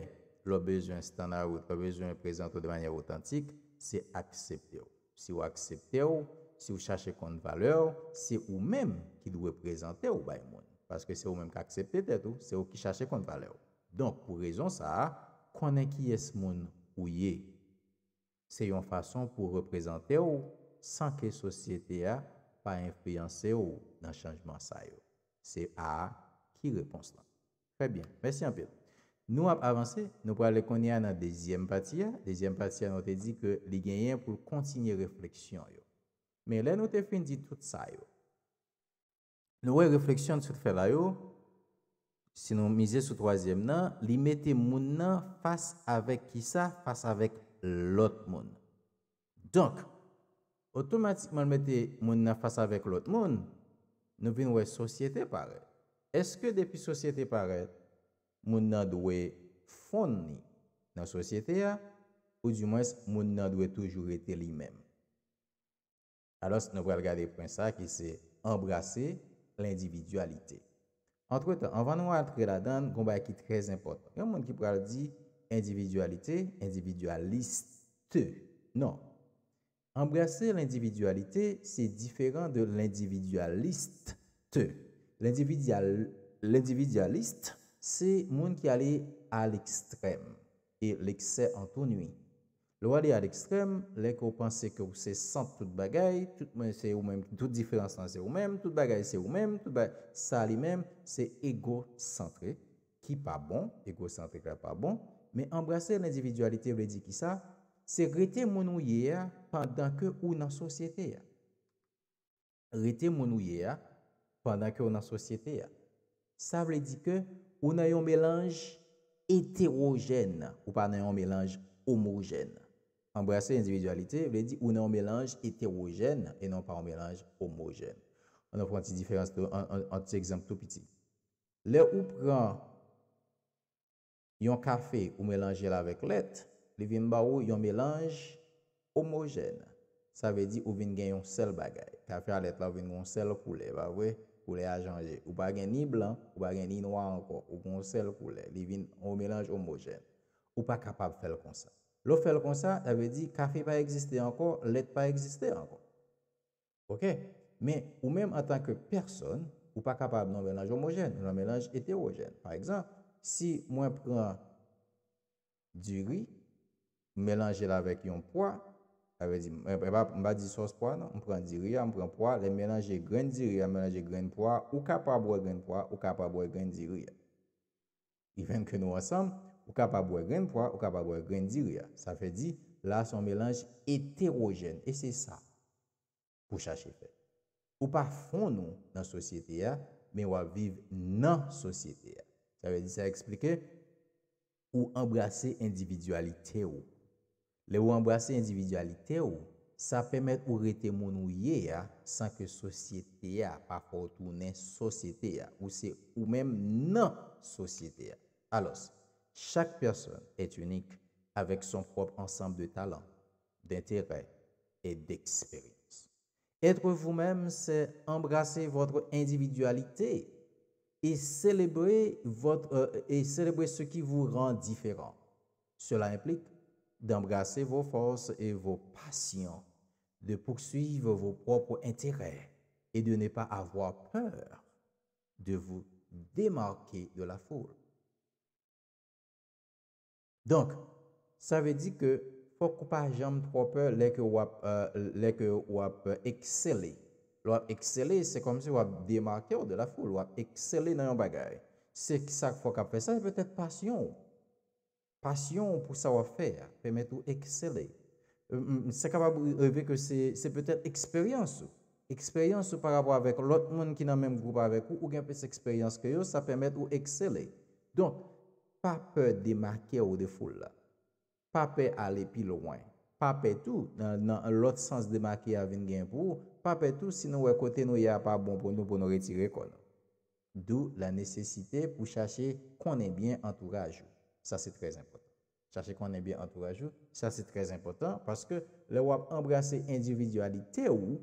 lò bejwen standar ou lò bejwen prezantou de manye autantik, se aksepte ou. Se ou aksepte ou, se ou chache kont vale ou, se ou menm ki dwe prezante ou bay moun. Paske se ou menm ki aksepte det ou, se ou ki chache kont vale ou. Donk, pou rezon sa, konen ki yes moun ou ye, se yon fason pou prezante ou san ke sosyete a pa enfriyansè ou nan chanjman sa yo. Se a, ki repons lan. Fè bien, mèsi anpèt. Nou ap avanse, nou pou ale konye an an dezyem pati an, dezyem pati an an te di ke li genyen pou kontinye refleksyon yo. Men le nou te fin di tout sa yo. Nou we refleksyon tout fe la yo, si nou mize sou troasyem nan, li mette moun nan fasa vek kisa, fasa vek lot moun. Donk, otomatikman mette moun nan fasa vek lot moun, nou bin we sosyete paret. Eske depi sosyete paret, moun nan dwe fon ni nan sosyete ya, ou di mwes moun nan dwe toujou ete li men. Alos, nou pral gade pren sa ki se embrase l'individualite. Antreta, anvan nou atre la dan, kon ba ki trez importan. Yon moun ki pral di individualite, individualiste. Non. Embrase l'individualite, se diferan de l'individualiste. L'individualiste, Se moun ki ale al ekstrem. E l'ekse an ton nwi. Lo ale al ekstrem, lek ou panse ke ou se sant tout bagay, tout diferen san se ou men, tout bagay se ou men, sa li men, se ego-santre. Ki pa bon, ego-santre ka pa bon, me embrase l'individualite, vle di ki sa, se rete moun ou ye ya, pandan ke ou nan sosyete ya. Rete moun ou ye ya, pandan ke ou nan sosyete ya. Sa vle di ke, ou nan yon mélange hétérogène, ou pa nan yon mélange homogène. Ambrase individualité, vle di, ou nan yon mélange hétérogène, e nan pa yon mélange homogène. An apwant yon diferans, an apwant yon exemple tou piti. Le ou pran yon kafe ou mélange yon avèk let, le vin barou yon mélange homogène. Sa vle di, ou vin gen yon sel bagay. Kafe alèt la, vin yon sel pou lè, va vwey. pou le ajanje, ou bagen ni blan, ou bagen ni noa ankon, ou bon sel pou le, li vin, ou menanj homojen, ou pa kapab fel kon sa. Lo fel kon sa, avè di, kafi pa egziste ankon, let pa egziste ankon. Ok? Men, ou menm an tanke person, ou pa kapab nan menanj homojen, nan menanj eteojen. Par exemple, si mwen pran du ri, menanj el avèk yon poy, Sa ve di, mba di sos pwa nan, mpren di ria, mpren pwa, le menanje gren di ria, menanje gren pwa, ou ka pwa boye gren pwa, ou ka pwa boye gren di ria. I ven ke nou asan, ou ka pwa boye gren pwa, ou ka pwa boye gren di ria. Sa fe di, la son menanje eterojen, e se sa pou chache fe. Ou pa fon nou nan sosyete ya, men waviv nan sosyete ya. Sa ve di, sa explike, ou embrase individualite ou. Le ou embrase individualite ou, sa pemet ou rete mounouye ya, san ke sosyete ya, pa pot ou nen sosyete ya, ou se ou men nan sosyete ya. Alos, chak person et unik avek son prop ansamb de talan, de tere et de eksperience. Etre vous-même, se embrase votre individualite et celebre euh, ce qui vous rende diferent. Cela implique d'embrase vò fòs e vò pasyon, de pòksuiv vò vò propò interè, e de ne pa avò pèr de vò demarkè de la fòl. Donk, sa ve di ke, fòkou pa jèm trò pè lèk wap eksèle. Euh, lò wap eksèle, se kom se wap demarkè ou de la fòl, lò wap eksèle nan yon bagay. Se sa fòk apre, sa vè tèt pasyon ou. Pasyon pou sa wap fèr, pèmèt ou eksele. Se kapap ou revè kè se pètè eksperyans ou. Eksperyans ou par avò avèk lòt moun ki nan mèm group avèk ou, ou gen pè se eksperyans kè yo, sa pèmèt ou eksele. Don, pa pè demarkè ou defoul la. Pa pè ale pi lo wè. Pa pè tou, nan lòt sens demarkè avèn gen pou, pa pè tou si nou wè kote nou yè apap bon pou nou pou nou retire kon. Dou la nesesite pou chache konè byen antouraj ou. Sa se trez impotant. Chache kon en bi entourajou. Sa se trez impotant. Paske le wap embrase individualite ou.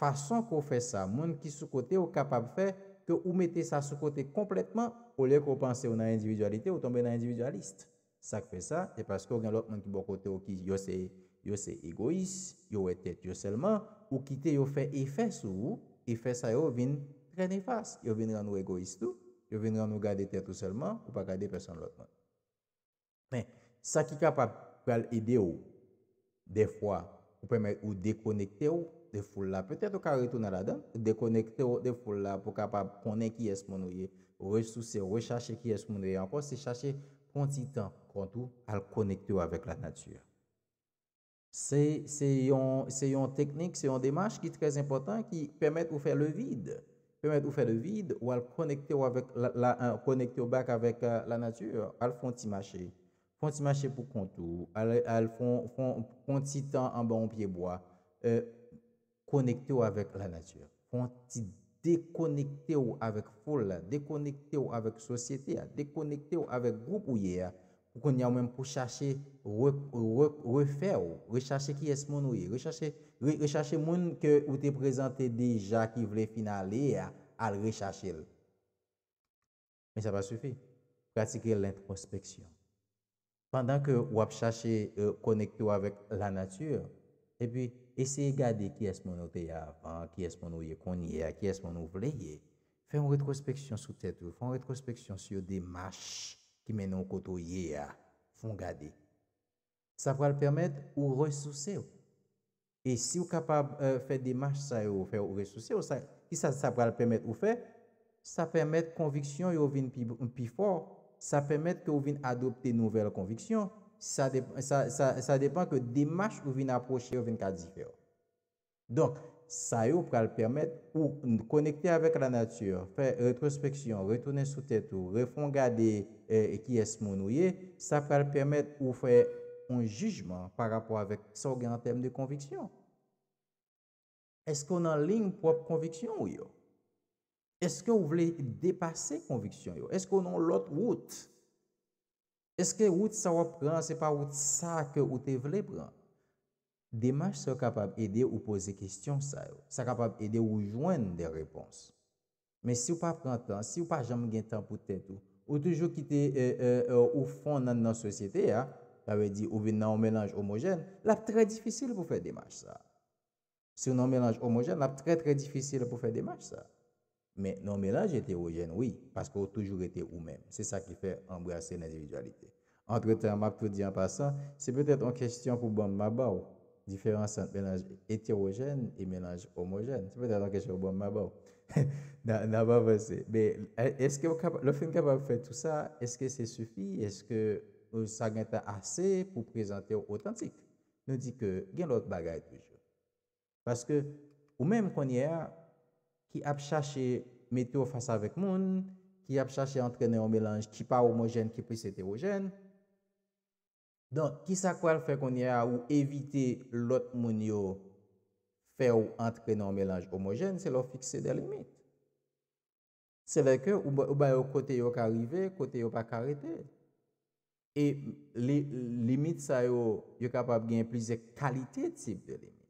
Fason ko fe sa. Moun ki sou kote ou kapab fe. Ke ou mette sa sou kote kompletman. Ou lèk bon ou panse ou nan individualite. Ou tombe nan individualiste. Sa kwe sa. E paske ou gen lòt moun ki bo kote ou ki yo se egoiste. Yo etet yo selman. Ou kite yo fe efes ou. Efes a yo vin prenefas. Yo vin nan nou egoiste ou. yo venran nou gade te tout selman ou pa gade person loutman. Men, sa ki kapap pou al ide ou, defwa, ou dekonekte ou, defwou la, petet ou ka retou nan la den, dekonekte ou defwou la pou kapap konek ki es mounou ye, resouse, resache ki es mounou ye, ankon se chache konti tan kontou al konekte ou avèk la natyur. Se yon teknik, se yon demaj ki trez impotant, ki pemèt ou fè le vide. Pe mèd ou fè de vide, ou al konekte ou bak avèk la euh, euh, natyur, al fon ti mache pou kontou, al fon ti tan anba ou piyeboa, konekte ou avèk la natyur, fon ti dekonekte ou avèk fol, dekonekte ou avèk sosyete, dekonekte ou avèk goup ou ye, pou konye ou mèm pou chache refè ou, rechache ki es mon ou ye, rechache... Rechache moun ke ou te prezante deja ki vle fina le a, al rechache l. Me sa pa soufi. Pratike l introspeksyon. Pandan ke wap chache euh, konekto avèk la natyur, epi ese gade ki es moun nou te ya avan, ki es moun nou ye konye a, ki es moun nou vle ye, fè moun retrospeksyon sou tèt ou, fè moun retrospeksyon sou yo de mash ki menon koto ye a, foun gade. Sa fwa l permèt ou resouse ou. E si ou kapab euh, fè dimach sa yo ou fè ou resosye ou sa yo, ki sa sa pral pèmèt ou fè, sa pèmèt konviksyon yo vin pi for, sa pèmèt ke ou vin adopte nouvel konviksyon, sa depan ke dimach ou vin aposye ou vin kadzifer. Donk, sa yo pral pèmèt ou konikte avèk la natyur, fè retrospeksyon, retounen sou tètou, refongade ki euh, es monouye, sa pral pèmèt ou fè. un jujman par rapport avèk sa ou gen an tem de konviksyon. Eske ou nan ling pou ap konviksyon ou yo? Eske ou vle depase konviksyon yo? Eske ou nan lot wout? Eske wout sa wop pran? Se pa wout sa ke woute vle pran? Demache sa kapab ede ou pose kestyon sa yo. Sa kapab ede ou jwen de repons. Men si ou pa pran tan, si ou pa jam gen tan pou ten tou, ou toujou kite ou fon nan nan sosyete ya, ça veut dire ou bien dans un mélange homogène, là très difficile pour faire des matchs ça. Si on a un mélange homogène, là très très difficile pour faire des matchs ça. Mais non mélange hétérogène, oui, parce qu'on a toujours été ou même. C'est ça qui fait embrasser l'individualité. Entre-temps, m'a tout dit en passant, c'est peut-être une question pour Bon Différence entre mélange hétérogène et mélange homogène. C'est peut-être une question pour Mabao. [LAUGHS] Mais est-ce que le film capable de faire tout ça, est-ce que c'est suffit? Est-ce que Nou sa gen ta ase pou prezante ou autantik. Nou di ke gen lout bagay toujou. Paske ou menm konye a, ki ap chache mete ou fasa vek moun, ki ap chache entrene ou melange ki pa omogen, ki pi sete ojen. Don, ki sa kwa l fè konye a ou evite lout moun yo fè ou entrene ou melange omogen, se lò fikse del imi. Se lè ke ou bay ou kote yo ka rive, kote yo pa ka rete. E limit sa yo, yo kapab gen plize kalite tip de limit.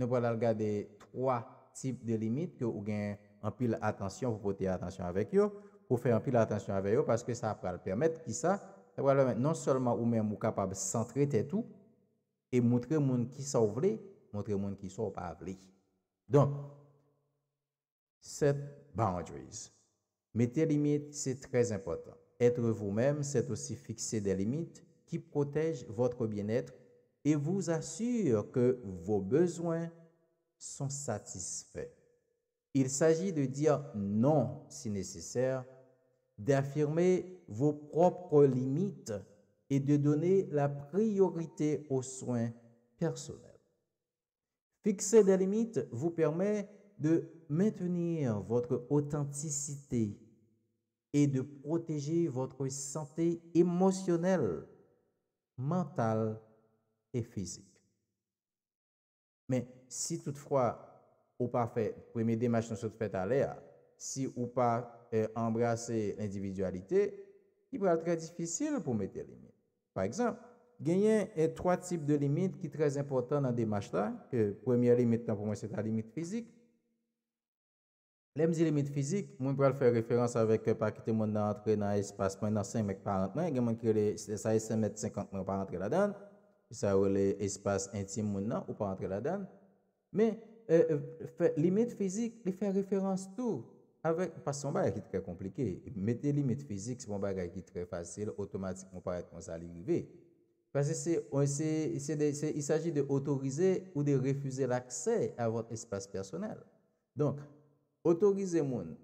Nou wala gade 3 tip de limit ki yo gen anpil atensyon, pou pote atensyon avek yo, pou fè anpil atensyon avek yo, paske sa pral permèt ki sa, nou wala men non solman ou men mou kapab sentrete tout, e moutre moun ki sa ou vle, moutre moun ki sa ou pa vle. Don, set boundaries. Mete limit, se trez impotant. Être vous-même, c'est aussi fixer des limites qui protègent votre bien-être et vous assurent que vos besoins sont satisfaits. Il s'agit de dire non si nécessaire, d'affirmer vos propres limites et de donner la priorité aux soins personnels. Fixer des limites vous permet de maintenir votre authenticité et de protéger votre santé émotionnelle, mentale et physique. Mais si toutefois, ou pas fait, premier démarche nous cette fait à l'air, si ou pas euh, embrasser l'individualité, il va être très difficile pour mettre les limites. Par exemple, gagner euh, trois types de limites qui sont très importants dans des démarche là. Que première limite, pour moi, c'est la limite physique. Lèm di limit fizik, moun pral fè referans avèk euh, pa kite moun nan antre nan espas moun nan 5 mèk parantman, gen moun kre lè, sa yè e 5 mèk 50 mèk parantre la dan, sa ou lè espas intime moun nan ou parantre la dan. Mè, euh, euh, limit fizik, lè fè referans tou, avèk, pas son bag yè ki trè komplike, mette limit fizik, son bag yè ki trè fasil, otomatik moun parantre moun sa l'invive. Pas yè se, on se, se de, se, y s'ajit de otorize ou de refuse l'akse a vòt espas personel. Donk. autoriser monde,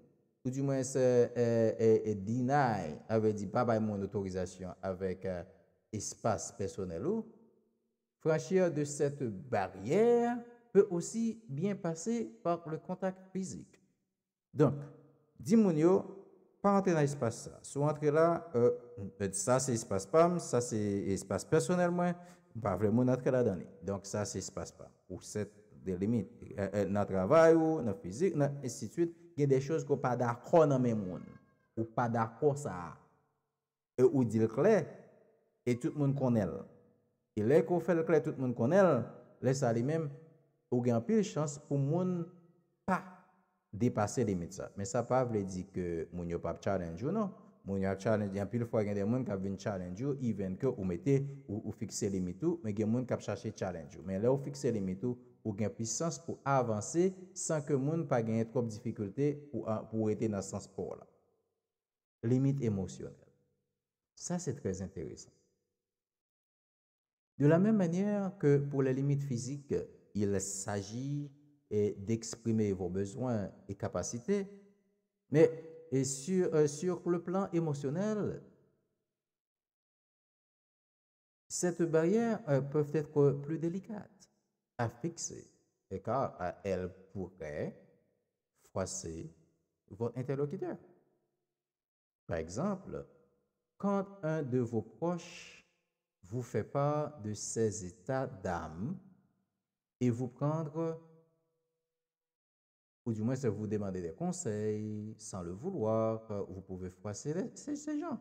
ou du moins, c'est euh, euh, euh, deny deny dinay pas pas babay mon autorisation avec ou, franchir de cette barrière peut aussi bien passer par le contact physique. Donc, dit, moun yo, pas entrer ça. Si on Sou là, ça, euh, ça c'est espace pam, ça c'est espace personnel vraiment pas vraiment entrer là la Donc, ça c'est espace pam. Ou cette Euh, euh, de limit. Na travay ou, na fizik, na istituit, gen de chos ko pa da kona men moun. Ou pa da kosa. Ou di l kle, e tout moun konel. E le ko fe l kle tout moun konel, le sa li men, ou gen pil chans pou moun pa depase limit sa. Men sa pa vle di ke moun yo pa pchal enjou, non? Moun yo pchal enjou, gen pil fwa gen de moun kap vin chal enjou, even ke ou mette ou fikse limit ou, men gen moun kap chache chal enjou. Men le ou fikse limit ou, pour gain puissance pour avancer sans que monde pas gagne trop de difficultés pour pour être dans ce sport là. Limite émotionnelle. Ça c'est très intéressant. De la même manière que pour les limites physiques, il s'agit eh, d'exprimer vos besoins et capacités, mais sur, euh, sur le plan émotionnel, cette barrière peuvent peut être plus délicate à fixer et car euh, elle pourrait froisser votre interlocuteur. Par exemple, quand un de vos proches vous fait part de ses états d'âme et vous prendre, ou du moins si vous demander des conseils sans le vouloir, euh, vous pouvez froisser ces, gens.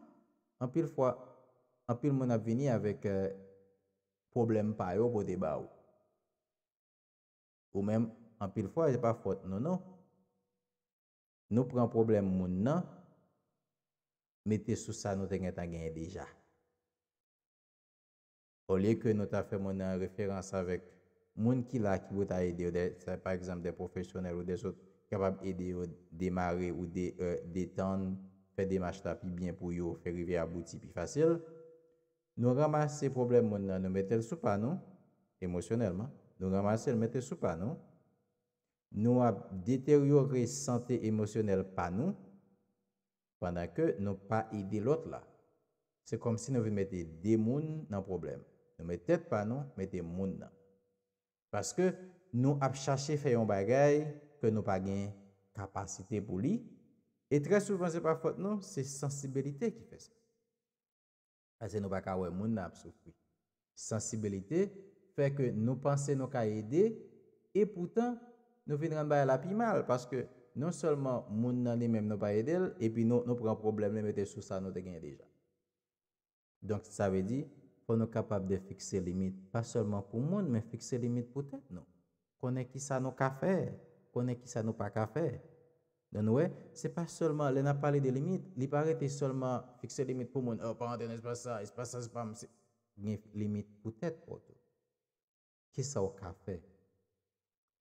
En pile fois, en pile mon avenir avec euh, problème par au débat. Ou men, an pil fwa, jè pa fote. Non, non. Nou pran problem moun nan, mette sou sa nou te gen ta gen deja. Ou liè ke nou ta fè moun nan, referans avèk, moun ki la ki vò ta edè, par exemple, de profesyonel ou de sot, kapab edè ou demare ou detan, fè demache ta pi bien pou yo, fè rivè abouti pi fasil, nou ramase se problem moun nan, nou mette sou pa nou, emosyonelman, Nou gaman sel mette sou pa non? nou. Nou ap deteriore sante emosyonel pa nou. Fanda ke nou pa ide lot la. Se kom si nou ve non? mette demoun nan problem. Nou mette pan nou, mette moun nan. Paske nou ap chache fè yon bagay ke nou pa gen kapasite pou li. E tre soufan se pa fote nou, se sensibilite ki fè se. Ase nou pa kawen moun nan ap soufi. Sensibilite Fè ke nou panse nou ka ede, e poutan, nou fin rande baye la pi mal, paske non solman moun nan li mem nou pa ede, epi nou pran problem, li mette sou sa nou te genye deja. Donk sa ve di, kon nou kapap de fikse limit, pa solman pou moun, men fikse limit poutan, non. Kone ki sa nou ka fe, kone ki sa nou pa ka fe. Donnou we, se pa solman, li nan pale de limit, li pare te solman fikse limit pou moun, oh pwantene se pa sa, se pa sa se pam, se nye limit poutan poutan. Ki sa ou kape?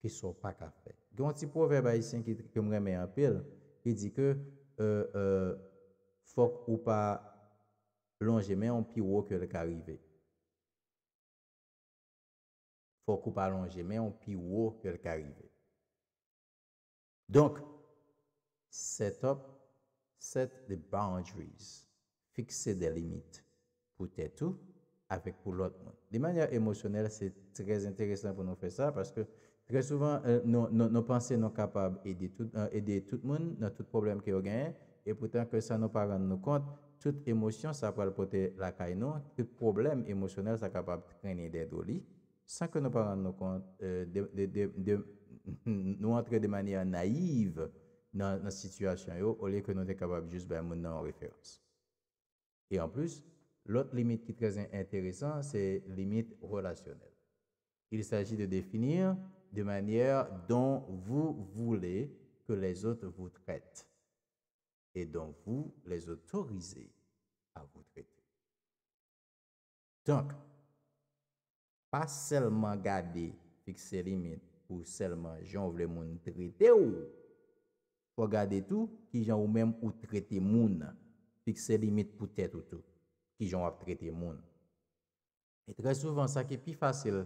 Ki sa ou pa kape? Gon ti pou verba isen ki mreme anpil, ki di ke, euh, euh, fok ou pa longemen, anpi wou ke lak arrive. Fok ou pa longemen, anpi wou ke lak arrive. Donk, set up, set the boundaries, fikse de limit, pou te tou, avek pou lot moun. de manière émotionnelle, c'est très intéressant pour nous faire ça parce que très souvent, euh, nos, nos, nos, pensées sont capables d'aider tout, euh, aider tout le monde dans tout problème qu'ils ont gagné. Et pourtant, que ça ne pas rendre nous compte, toute émotion, ça peut porter la caille, non? Tout problème émotionnel, ça capable de traîner des dolis sans que nous ne rendre nous compte, euh, de, [LAUGHS] nous entrer de manière naïve dans la situation, au lieu que nous sommes capables juste de ben, nous en référence. Et en plus, L'autre limite qui est très intéressante, c'est limite relationnelle. Il s'agit de définir de manière dont vous voulez que les autres vous traitent et dont vous les autorisez à vous traiter. Donc, pas seulement garder, fixer limites pour seulement gens le monde traiter ou faut garder tout qui gens ou même ou traiter monde fixer limites pour tête ou tout ki joun ap trete moun. E tre souvan, sa ki pi fasil,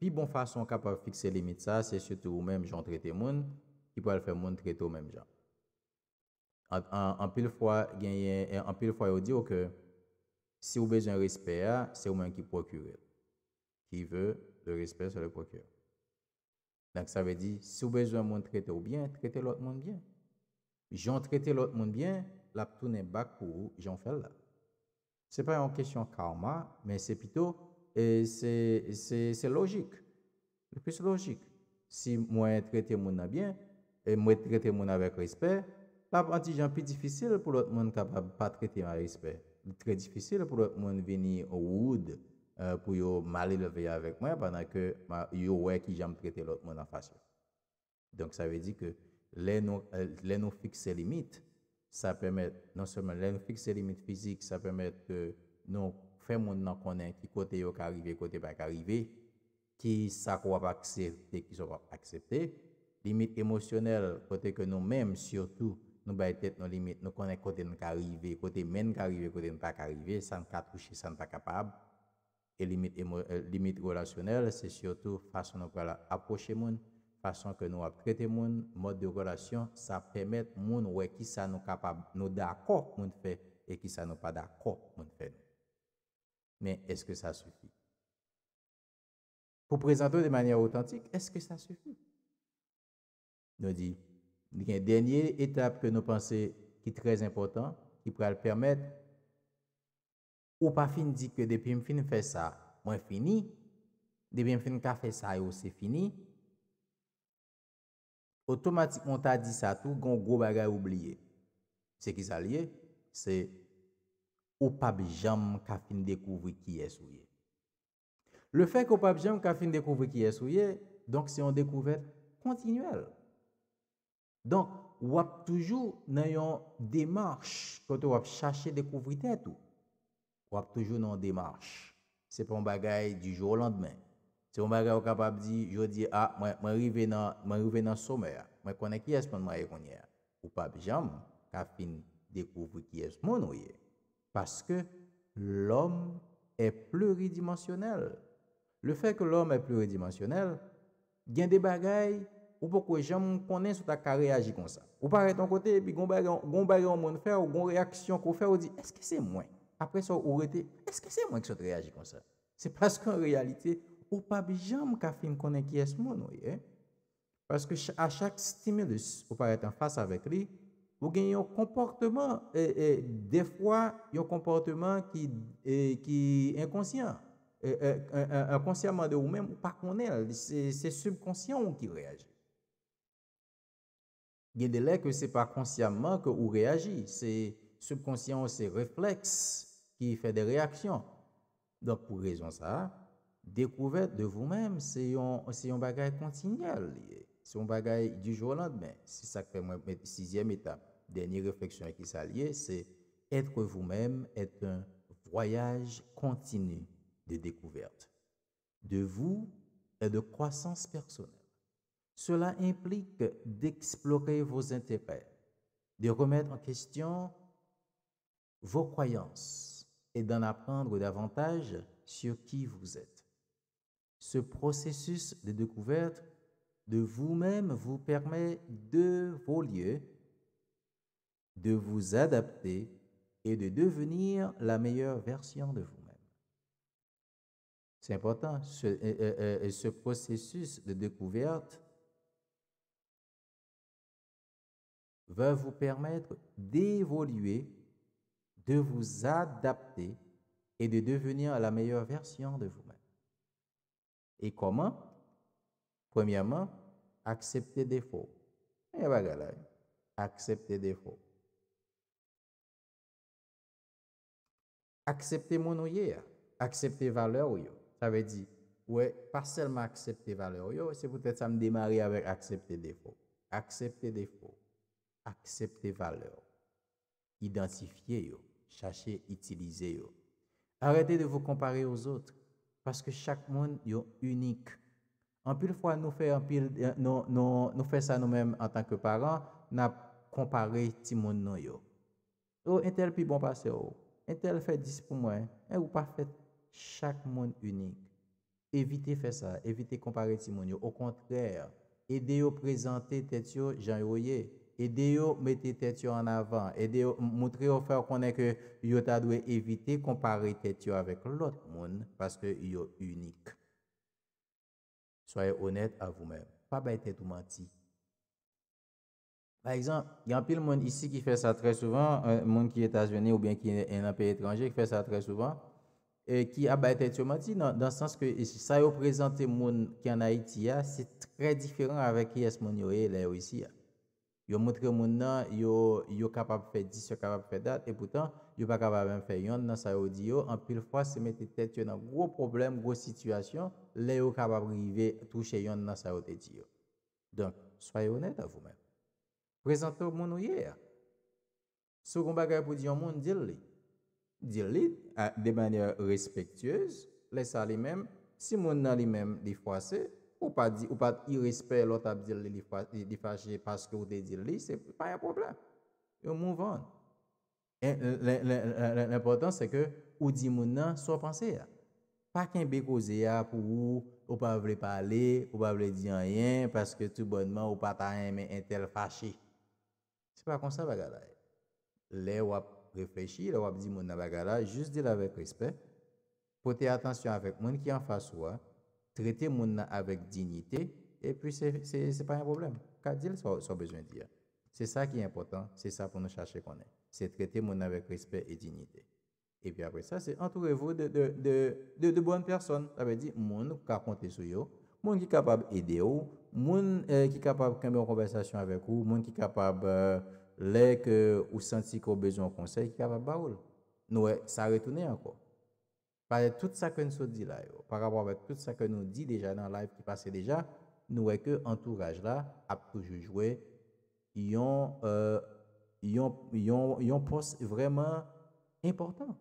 pi bon fason kap ap fikse limit sa, se sotou ou menm joun trete moun, ki pou al fè moun trete ou menm jan. An pil fwa genye, an pil fwa yo di yo ke, si ou bejan respè a, ah, se ou menm ki pokyre. Ki ve, le respè se le pokyre. Dak sa ve di, si ou bejan moun trete ou bien, trete lout moun bien. Joun trete lout moun bien, lak toune bak pou joun fè lak. n'est pas une question karma, mais c'est plutôt c'est logique. C'est plus logique. Si moi traite mon bien et moi traite mon avec respect, la partie plus difficile pour l'autre monde capable pas traiter avec respect. Très difficile pour l'autre monde venir au wood euh, pour m'élever mal avec moi pendant que je ouais qui j'aime traiter l'autre monde en face. Donc ça veut dire que les nous euh, les nous fixer limites ça permet non seulement de fixer les limites physiques, ça permet de nous faire monde connaître qui côté est arrivé, côté pas arrivé, qui ça qu'on va accepter, qui sont pas accepter. Limite émotionnelle, côté que nous-mêmes surtout, nous avons des nos limites, nous connaissons côté nous arrivé, côté même arrivé, côté nous pas arrivé, sans ne toucher, ça ne pas capable. Et limite, émo, euh, limite relationnelle, c'est surtout façon dont on approcher monde pasyon ke nou ap krete moun, mod de relasyon, sa premet moun wè ki sa nou kapab, nou da akok moun fe, e ki sa nou pa da akok moun fe. Men, eske sa soufi? Pou prezanto de manye autantik, eske sa soufi? Nou di, di gen denye etap ke nou pense ki trez important, ki pral premet, ou pa fin di ke depi m fin fe sa, mwen fini, depi m fin ka fe sa, yo se fini, Otomatik mwen ta di sa tou, gwen gwo bagay oubliye. Se ki sa liye, se opab jam ka fin dekouvri kiye souye. Le fek opab jam ka fin dekouvri kiye souye, donk se yon dekouvri kontinuel. Donk wap toujou nan yon demarche, kote wap chache dekouvri ten tou. Wap toujou nan yon demarche. Se pon bagay di jou lan demen. Se yon bagay yon kapap di, yo di, a, ah, mwen rive nan somer, mwen konen ki esman mwen ekonye, ou pap jam, kapin dekouvri ki esman ou ye, paske l'om e pluridimensionel. Le fek l'om e pluridimensionel, gen de bagay, ou pokwe jam konen sou ta ka reagi kon sa. Ou pare ton kote, pi kon bagay yon moun fè, ou kon reaksyon kon fè, ou di, eske se mwen? Apre sa ou rete, eske se mwen ki sou te reagi kon sa? Se paske en realite, Ou pa bijan mou ka fin konen ki es moun ou ye. Paske a chak stimulus ou pa etan fasa vek li, ou gen yon komportman, e, e, defwa yon komportman e, ki inkonsyant, inkonsyant mou de ou men, ou pa konen, se subkonsyant ou ki reagi. Gen de le ke se pa konsyant mou ke ou reagi, se subkonsyant ou se refleks ki fe de reaksyon. Don pou rezon sa a, découverte de vous-même, c'est un, bagage continuel. C'est un bagage du jour au lendemain. C'est ça fait sixième étape. Dernière réflexion qui s'allie, c'est être vous-même est un voyage continu de découverte de vous et de croissance personnelle. Cela implique d'explorer vos intérêts, de remettre en question vos croyances et d'en apprendre davantage sur qui vous êtes. Ce processus de découverte de vous-même vous permet de vos de vous adapter et de devenir la meilleure version de vous-même. C'est important. Ce, euh, euh, euh, ce processus de découverte va vous permettre d'évoluer, de vous adapter et de devenir la meilleure version de vous-même. E koman? Koumyaman, aksepte defo. E baga la, aksepte defo. Aksepte mounou ye, aksepte valeo yo. Tave di, oue, pa selman aksepte valeo yo, se pwete sa m demari avek aksepte defo. Aksepte defo, aksepte valeo. Identifye yo, chache, itilize yo. Arrete de vou kompare yo zoutre. Paske chak moun yo unik. Anpil fwa nou fè anpil, eh, nou fè sa nou mèm an tanke paran, nan kompare ti moun nou yo. Ou oh, entel pi bon pasè ou. Entel fè dispo mwen, eh, ou pa fè chak moun unik. Evite fè sa, evite kompare ti moun yo. Ou kontrèr, ede yo prezante tet yo jan yoye. E de yo mette tet yo an avan. E de yo moutre yo fèr konen ke yo ta dwe evite kompare tet yo avèk lòt moun. Paske yo unik. Soye onèt avou mèv. Fa bay tet yo manti. Par exemple, yon pil moun isi ki fè sa trè souvan. Moun ki Etasveni ou bien ki en apè etranje ki fè sa trè souvan. Ki a bay tet yo manti. Dans sens ke sa yo prezante moun ki an Haiti ya. Se trè diferent avèk yes moun yo e lè yo isi ya. Yo moutre moun nan, yo kapap fe dis, yo kapap fe dat, e poutan, yo pa kapap fe yon nan sa yo diyo, anpil fwa se mette tet yo nan gwo problem, gwo situasyon, le yo kapap rive touche yon nan sa yo euh, de diyo. Donk, swa yon net avou men. Prezento moun ou ye ya. Sou kon pa grepou diyon moun, dil li. Dil li, de manye respectyez, le sa li men, si moun nan li men li fwa se, O pa di, o pa i respet lot ap dil li fache paske ou te dil li, se pa ya problem. Yo moun vande. L'important se ke ou di moun nan so panse ya. Pa ken be kouze ya pou ou, ou pa vre pale, ou pa vre di anyen, paske tout bonman ou pata en men entel fache. Se pa kon sa bagada. Le wap reflechi, le wap di moun nan bagada, jist dile avek respet, pote atansyon avek moun ki an fache wak, traiter mon avec dignité, et puis c'est n'est pas un problème. Qu'a dit soit besoin dire. C'est ça qui est important, c'est ça pour nous chercher qu'on est. C'est traiter mon avec respect et dignité. Et puis après ça, c'est entourez-vous de, de, de, de, de bonnes personnes. Ça veut dire, monde qui compte sur vous, monde qui capable d'aider vous, euh, monde qui capable de faire conversation avec vous, monde qui capable, euh, les que ou senti qu'on besoin de conseil, qui capable de Nous, ça retourner encore. Par tout ça que nous dit là, par rapport avec tout ça que nous dit déjà dans le live qui passait déjà, nous voyons que l'entourage là a toujours joué. Ils ont, euh, poste vraiment important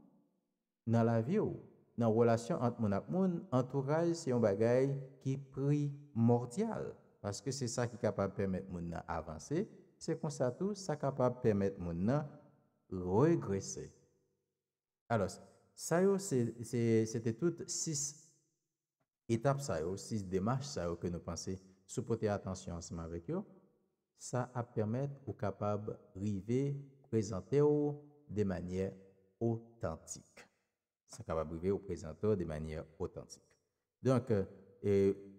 dans la vie. Dans la relation entre mon et entourage, c'est un bagage qui est primordial. Parce que c'est ça qui est capable de permettre mon avancer. C'est comme ça tout, ça capable de permettre mon regresser. Alors, sa yo se te tout sis etap sa yo sis demache sa yo ke nou panse soupoten atansyon anseman vek yo sa ap permette ou kapab rive prezante ou de manye otantik sa kapab rive ou prezante ou de manye otantik donk e,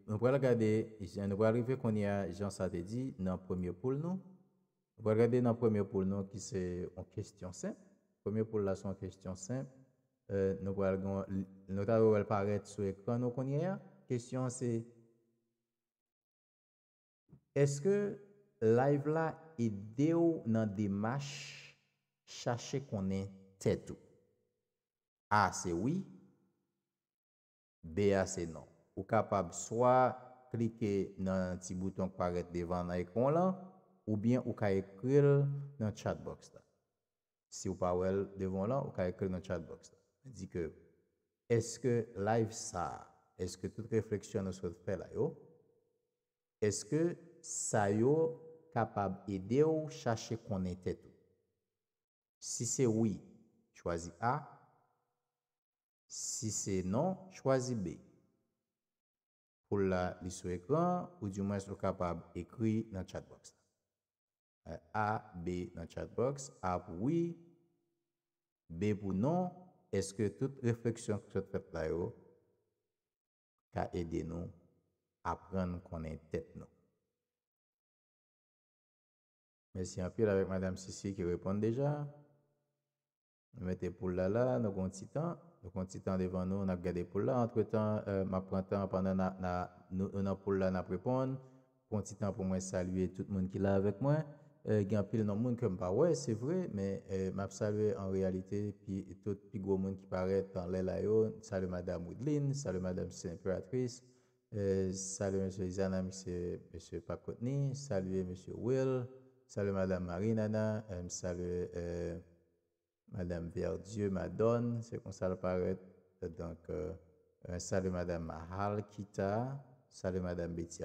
nou wala gade, nou wala rive konye jan sa te di nan premye poul nou nou wala gade nan premye poul nou ki se on kestyon semp premye poul la son kestyon semp Nou ta wèl paret sou ekran nou konye ya. Kestyon se, eske live la ide ou nan dimash chache konen tetou? A se wii, B se nan. Ou kapab swa klike nan ti bouton kwaret devan nan ekran la, ou bien ou ka ekril nan chatbox ta. Si ou pa wèl devan la, ou ka ekril nan chatbox ta. Di ke, eske laif sa, eske tout refleksyon nou se fè la yo, eske sa yo kapab ede ou chache konen tèt ou. Si se oui, chwazi A. Si se non, chwazi B. Pou la lisou ekran, ou di ou mwen se yo kapab ekri nan chatbox. Euh, A, B nan chatbox. A pou oui. B pou non. Eske tout refleksyon ki sot rep la yo ka ede nou apren nou konen tet nou. Mesi anpil avek madame Sissi ki repon deja. Mete pou la la nou kon titan. Nou kon titan devan nou, nan gade pou la. Entre tan, euh, ma prantan apan nan pou la nan prepon. Kon titan pou mwen salye tout moun ki la avek mwen. gen apil nan monde comme pas ouais c'est vrai mais vrai, euh, mais salué en réalité puis tout pi gros monde qui paraît dans les la salut Madame Woodlin, salut Madame saint euh, salut monsieur Isana M. monsieur M. Pakotni, salut M. Will, salut Madame Marinana, euh, salut salut Madame Verdieu, Madone, c'est ça ça paraît donc, salut Madame Mahal, Kita, salut Madame Betty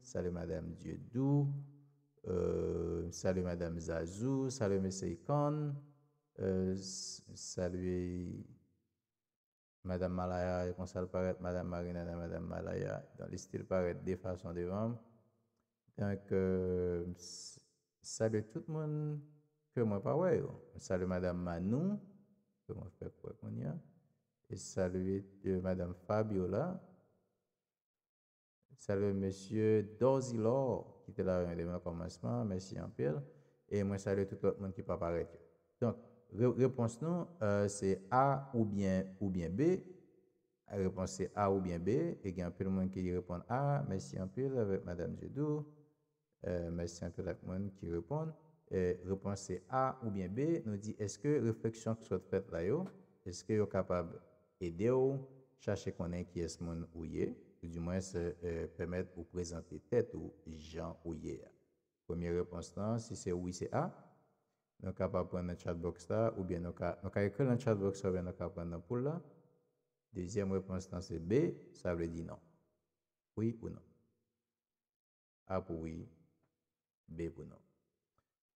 salut Madame Dieudou, euh, salut Madame Zazou, salut Monsieur Icon, euh, salut Madame Malaya, et ça paraît, Madame Marina, Madame Malaya, dans les styles paraît des façons devant. Donc, euh, salut tout le monde que moi pas ouais. Oh. Salut Madame Manou, que moi fait quoi qu'on Et salut Madame Fabiola. Salut Monsieur Dozilor. Kite la rèndè mè komansman, mèsi anpil. E mwen salè tout lòt mèn ki pa parek. Donk, repons nou, euh, se a ou bè, ou bè bè. Repons se a ou bè bè, e gen anpil mèn ki li repons a, mèsi anpil avèk mèdam jèdou. Mèsi anpil ak mèn ki repons. Repons se a ou bè bè, nou di eske refleksyon ki sot fèt la yo, eske yo kapab edè yo, chache konen ki es mèn ou ye. Ou di mwen euh, se euh, pemet pou prezante tet ou jan ou ye a. Premier reponstan, si se ou i se a, nou ka pa pran nan chatbox la ou bien nou ka, nou ka ekre nan chatbox la ou bien nou ka pran nan pou la. Dezyem reponstan se b, sa vle di nan. Ou i pou nan. A pou ou i, b pou nan.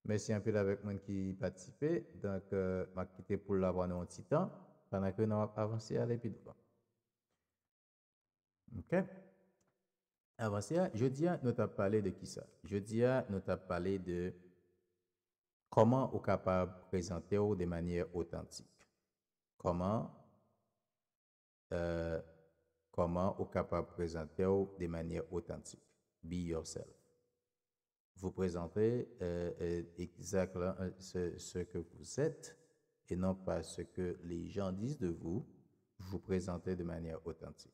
Mèsi anpil avek mwen ki patipe, danke makite pou la vwane an titan, tanakre nan wap avansi alepi dwan. OK? Avant ça, je dis, nous avons parlé de qui ça? Je nous t'a parlé de comment on capable de présenter de manière authentique. Comment, euh, comment on capable de présenter de manière authentique. Be yourself. Vous présentez euh, euh, exactement ce, ce que vous êtes et non pas ce que les gens disent de vous. Vous présentez de manière authentique.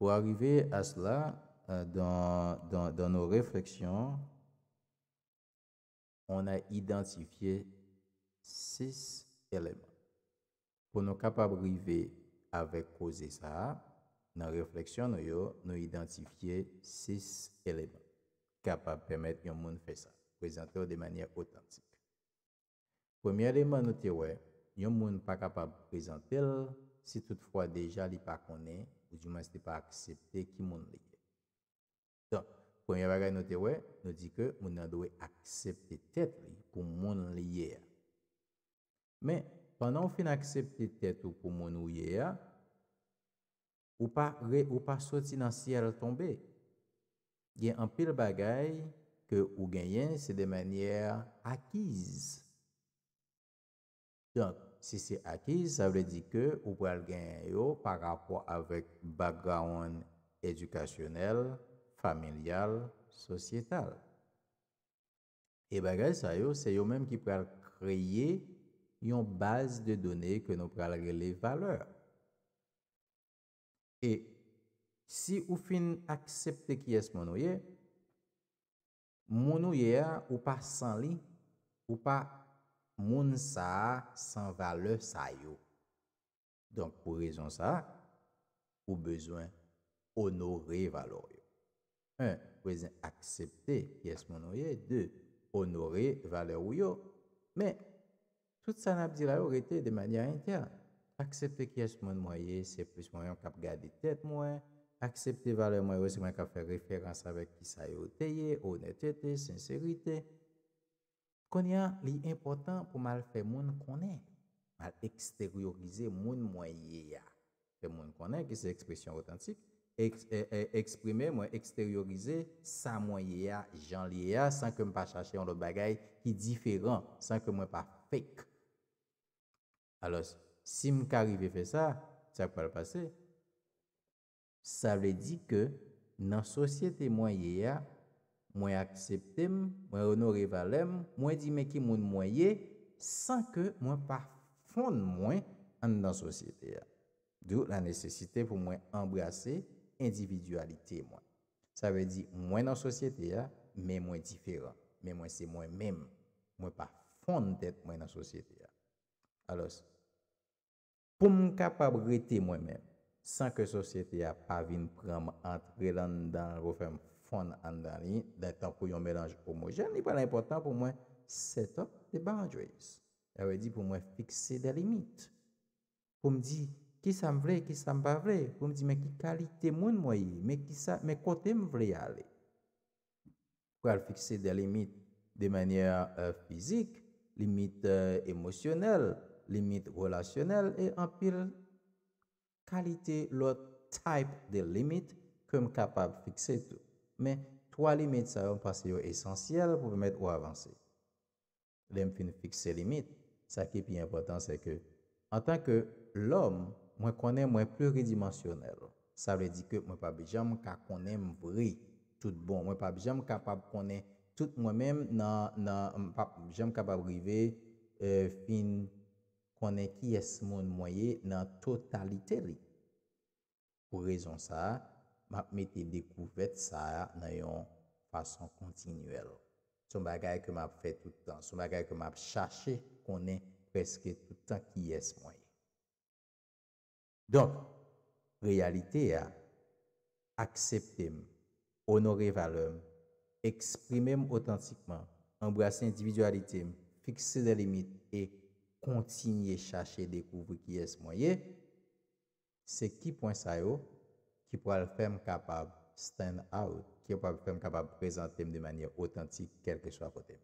Pour arriver à cela, euh, dans, nos réflexions, on a identifié six éléments. Pour nous capables d'arriver avec causer ça, dans nos réflexion, nous avons identifié six éléments capables de permettre à monde de faire ça, présenter de manière authentique. Premier élément, nous avons un monde pas capable de présenter si toutefois déjà il pas connaît Ou djouman se te pa aksepte ki moun liye. Don, pwemye bagay note we, nou di ke moun nan do we aksepte tet pou moun liye. Men, pwennan ou fin aksepte tet pou moun ou ye ya, ou pa re ou pa sotinansi a retombe, gen an pil bagay ke ou gen yen se de manye akiz. Don, si se akize, sa vle di ke ou pral gen yo par rapport avèk bagaoun edukasyonel, familial, sosyetal. E bagaoun sa yo, se yo menm ki pral kreye yon base de donè ke nou pral gen le valeur. E si ou fin aksepte ki es mounou ye, mounou ye ou pa san li, ou pa moun sa san vale sa yo. Donk, pou rezon sa, pou bezwen, onore valo yo. Un, pou rezon aksepte ki es moun oye. De, onore vale ou yo. Men, tout sa nabdi la yo rete de manya entyan. Aksepte ki es moun mwaye, se plus mwayon kap gade tet mwen. Aksepte vale mwayo, se mwen kap fe referans avek ki sa yo teye, onetete, senserite. Mwen, Konya li impotant pou mal fè moun konen. Mal ekstériorize moun mwen ye ya. Fè moun konen ki se ekspresyon autentik. E, e, eksprime mwen ekstériorize sa mwen ye ya, jan li ye ya, san ke mwen pa chache yon lot bagay ki diferan, san ke mwen pa fek. Alors, si mwen ka rive fè sa, sa pou al pase. Sa vle di ke nan sosyete mwen ye ya, Mwen akseptem, mwen onorevalem, mwen di mwen ki moun mwen ye, san ke mwen pa fond mwen an nan sosyete ya. Dou la nesesite pou mwen embrase individualite mwen. Sa ve di mwen nan sosyete ya, men mwen diferan. Men mwen se mwen menm, mwen pa fond et mwen nan sosyete ya. Alos, pou mwen kapabrete mwen men, san ke sosyete ya pa vin pram antre lan dan rofem, fon an dan li, dan tan pou yon melanj homojen, li pou an important pou mwen set up de boundaries. Ewe di pou mwen fikse de limit. Pou mwen di, ki san mwen vre, ki san mwen pa vre, pou mwen di, me ki kalite moun mwen yi, me kote mwen vre ale. Pou al fikse de limit de manye euh, fizik, limit euh, emosyonel, limit relasyonel, e an pil kalite lot type de limit ke m kapab fikse tou. Men, twa limit sa yon passe yon esensyel pou pwemet ou avanse. Lem fin fikse limit. Sa ki pi important se ke, an tan ke lom, mwen konen mwen pluridimensionel. Sa wè di ke mwen pa bejam ka konen mwri tout bon. Mwen pa bejam kapab konen tout mwen men nan, nan mwen pa bejam kapab wive fin konen ki es moun mwaye nan totaliteri. Po rezon sa a, map mette dekouvet sa ya nan yon fason kontinuel. Son bagay ke map fet toutan, son bagay ke map chache konen preske toutan ki yes mwenye. Don, realite ya, akseptem, onore valem, eksprimem otantikman, embrase individualitem, fikse de limit, e kontinye chache dekouvri ki yes mwenye, se ki pwensay yo, ki pou al fèm kapab stand out, ki pou al fèm kapab prezantem de manye autentik kelke chwa potèm.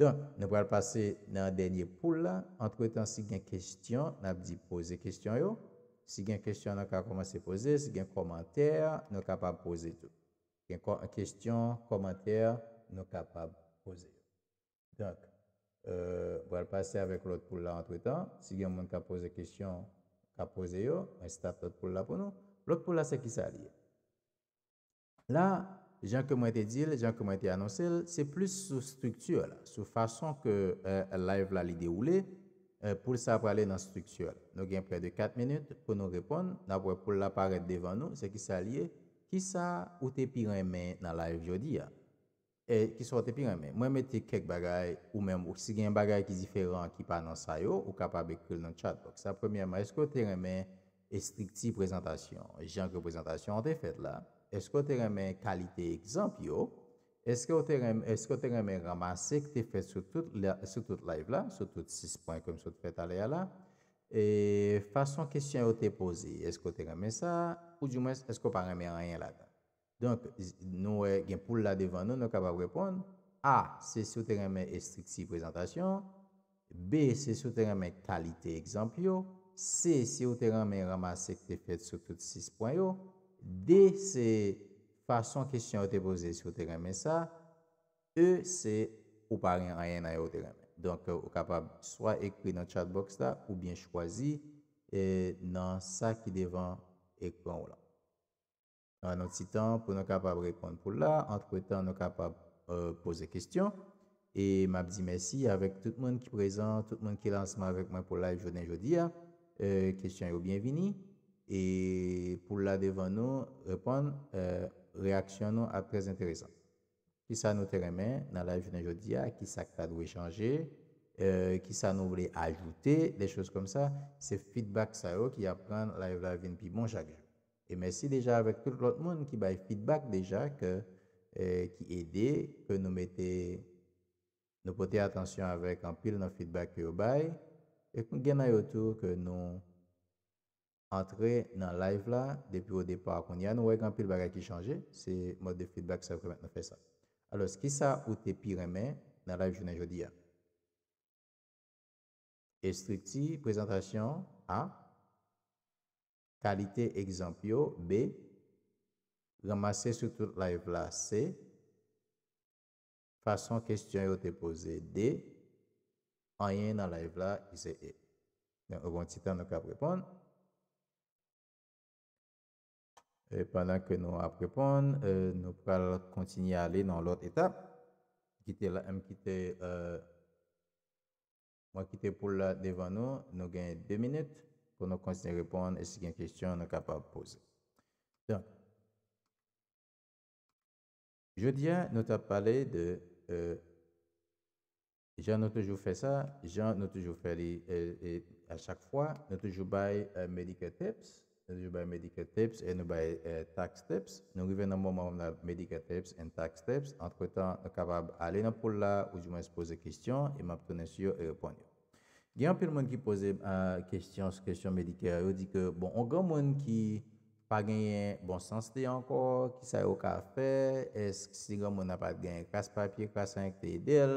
Don, nou pou al pase nan denye pou la, antre tan si gen kèstyon, nan ap di pose kèstyon yo, si gen kèstyon nou ka komanse pose, si gen komantèr, nou kapab pose tout. Gen kèstyon, komantèr, nou kapab pose. Don, euh, pou al pase avèk lout pou la antre tan, si gen moun ka pose kèstyon, Kapoze yo, mwen startot pou la pou nou, lòt pou la se ki sa liye. La, jan ke mwen te dil, jan ke mwen te anonsel, se plus sou struktural, sou fason ke eh, la ev la li de oule, eh, pou sa prale nan struktural. Nou gen pre de 4 minute pou nou repon, nan pou la paret devan nou, se ki sa liye, ki sa ou te piren men nan la ev yo di ya. Eh, Kiswa te piremen, mwen mette kek bagay ou mèm ou si gen bagay ki diferant ki pa nan sayo ou kapabè krel nan chatbox. A premièman, esko te remen estrikti prezentasyon, jen reprezentasyon an te fet la? Esko te remen kalite ekzampyo? Esko te remen ramase kte fet sou tout live la? Sou tout 6.com sou te fet alè ya la? E fason kestyen o te pose, esko te remen sa ou jume esko pa remen ayen la dan? Donk nou e gen pou la devan nou nou kapap repond. A, se sou terenmen estriksi prezentasyon. B, se sou terenmen kalite ekzampyo. C, se sou terenmen ramase kte fet sou kout 6.0. D, se fason kestyon ou te pose sou terenmen sa. E, se ou paryen ayen na yo terenmen. Donk ou kapap swa ekri nan chatbox la ou bien chwazi eh, nan sa ki devan ekran ou la. anot sitan pou nou kapab repon pou la, antre tan nou kapab euh, pose kestyon, e map di mèsi avèk tout moun ki prezant, tout moun ki lansman avèk mè pou live Jodin Jodia, euh, kestyon yo bienvini, e pou la devan nou repon, euh, reaksyon nou ap prez enteresan. Ki sa nou teremen nan live Jodin Jodia, ki sa kta dwe chanje, ki sa nou vle ajoute, de chos kom sa, se feedback sa yo ki ap pran live-live yon pi bon jage. E mensi deja avèk tout lot moun ki bay feedback deja ki eh, ede ke nou pote atansyon avèk anpil nan feedback ki yo bay. E kon genay otou ke nou antre nan live la depi ou depa akoun ya nou wèk anpil baga ki chanje. Se mod de feedback sa vremen nan fè sa. Alòs, ki sa ou te piremen nan live jounen jodi ya? Estripti prezentasyon a... Kalite ekzampyo, B. Ramase sou tout la evla, C. Fason kestyen yo te pose, D. Anyen nan la evla, Ise, E. Nan, ou bon titan nou ka prepon. E, padan ke nou ap prepon, e, nou pal kontini ale nan lot etap. Kite la, m kite, e, m wakite pou la devan nou, nou genye 2 minute. pour nous continuer à répondre et si il y a une question, nous sommes capables de poser. Donc, je jeudi, nous avons parlé de. Euh, Jean nous toujours fait ça, Jean nous toujours fait les, euh, et, à chaque fois, nous toujours bail euh, medical tips, nous toujours bail medical tips et nous bail euh, tax tips. Nous revenons au moment où on a medical tips et tax tips. Entre temps, nous sommes capables d'aller dans le pool là où je moins poser des questions et m'obtenir sur et répondre. Gen anpil moun ki pose kèsyans, kèsyans medikè, yo di ke, bon, anpil moun ki pa genyen bon sens te anko, ki sa yo ka fe, esk si gen mon apat genyen kase papye, kase ank te yedel,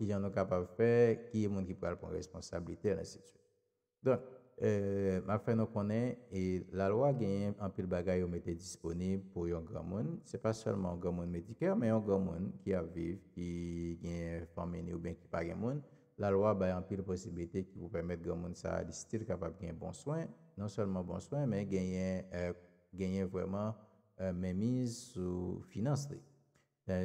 ki jan yo ka pa fe, ki yon moun ki pral pou responsabilite, ets. Don, euh, ma fè nou konen, e la lwa genyen anpil bagay yo metè disponib pou yon gen moun, se pa selman gen moun medikè, men yon gen moun ki aviv, ki gen fòmèni ou ben ki pa gen moun, la lwa bayan pil posibilite ki pou pwemet gen moun sa listir kapab gen bon swen, non selman bon swen, men genyen, genyen vweman menmiz ou finanse li.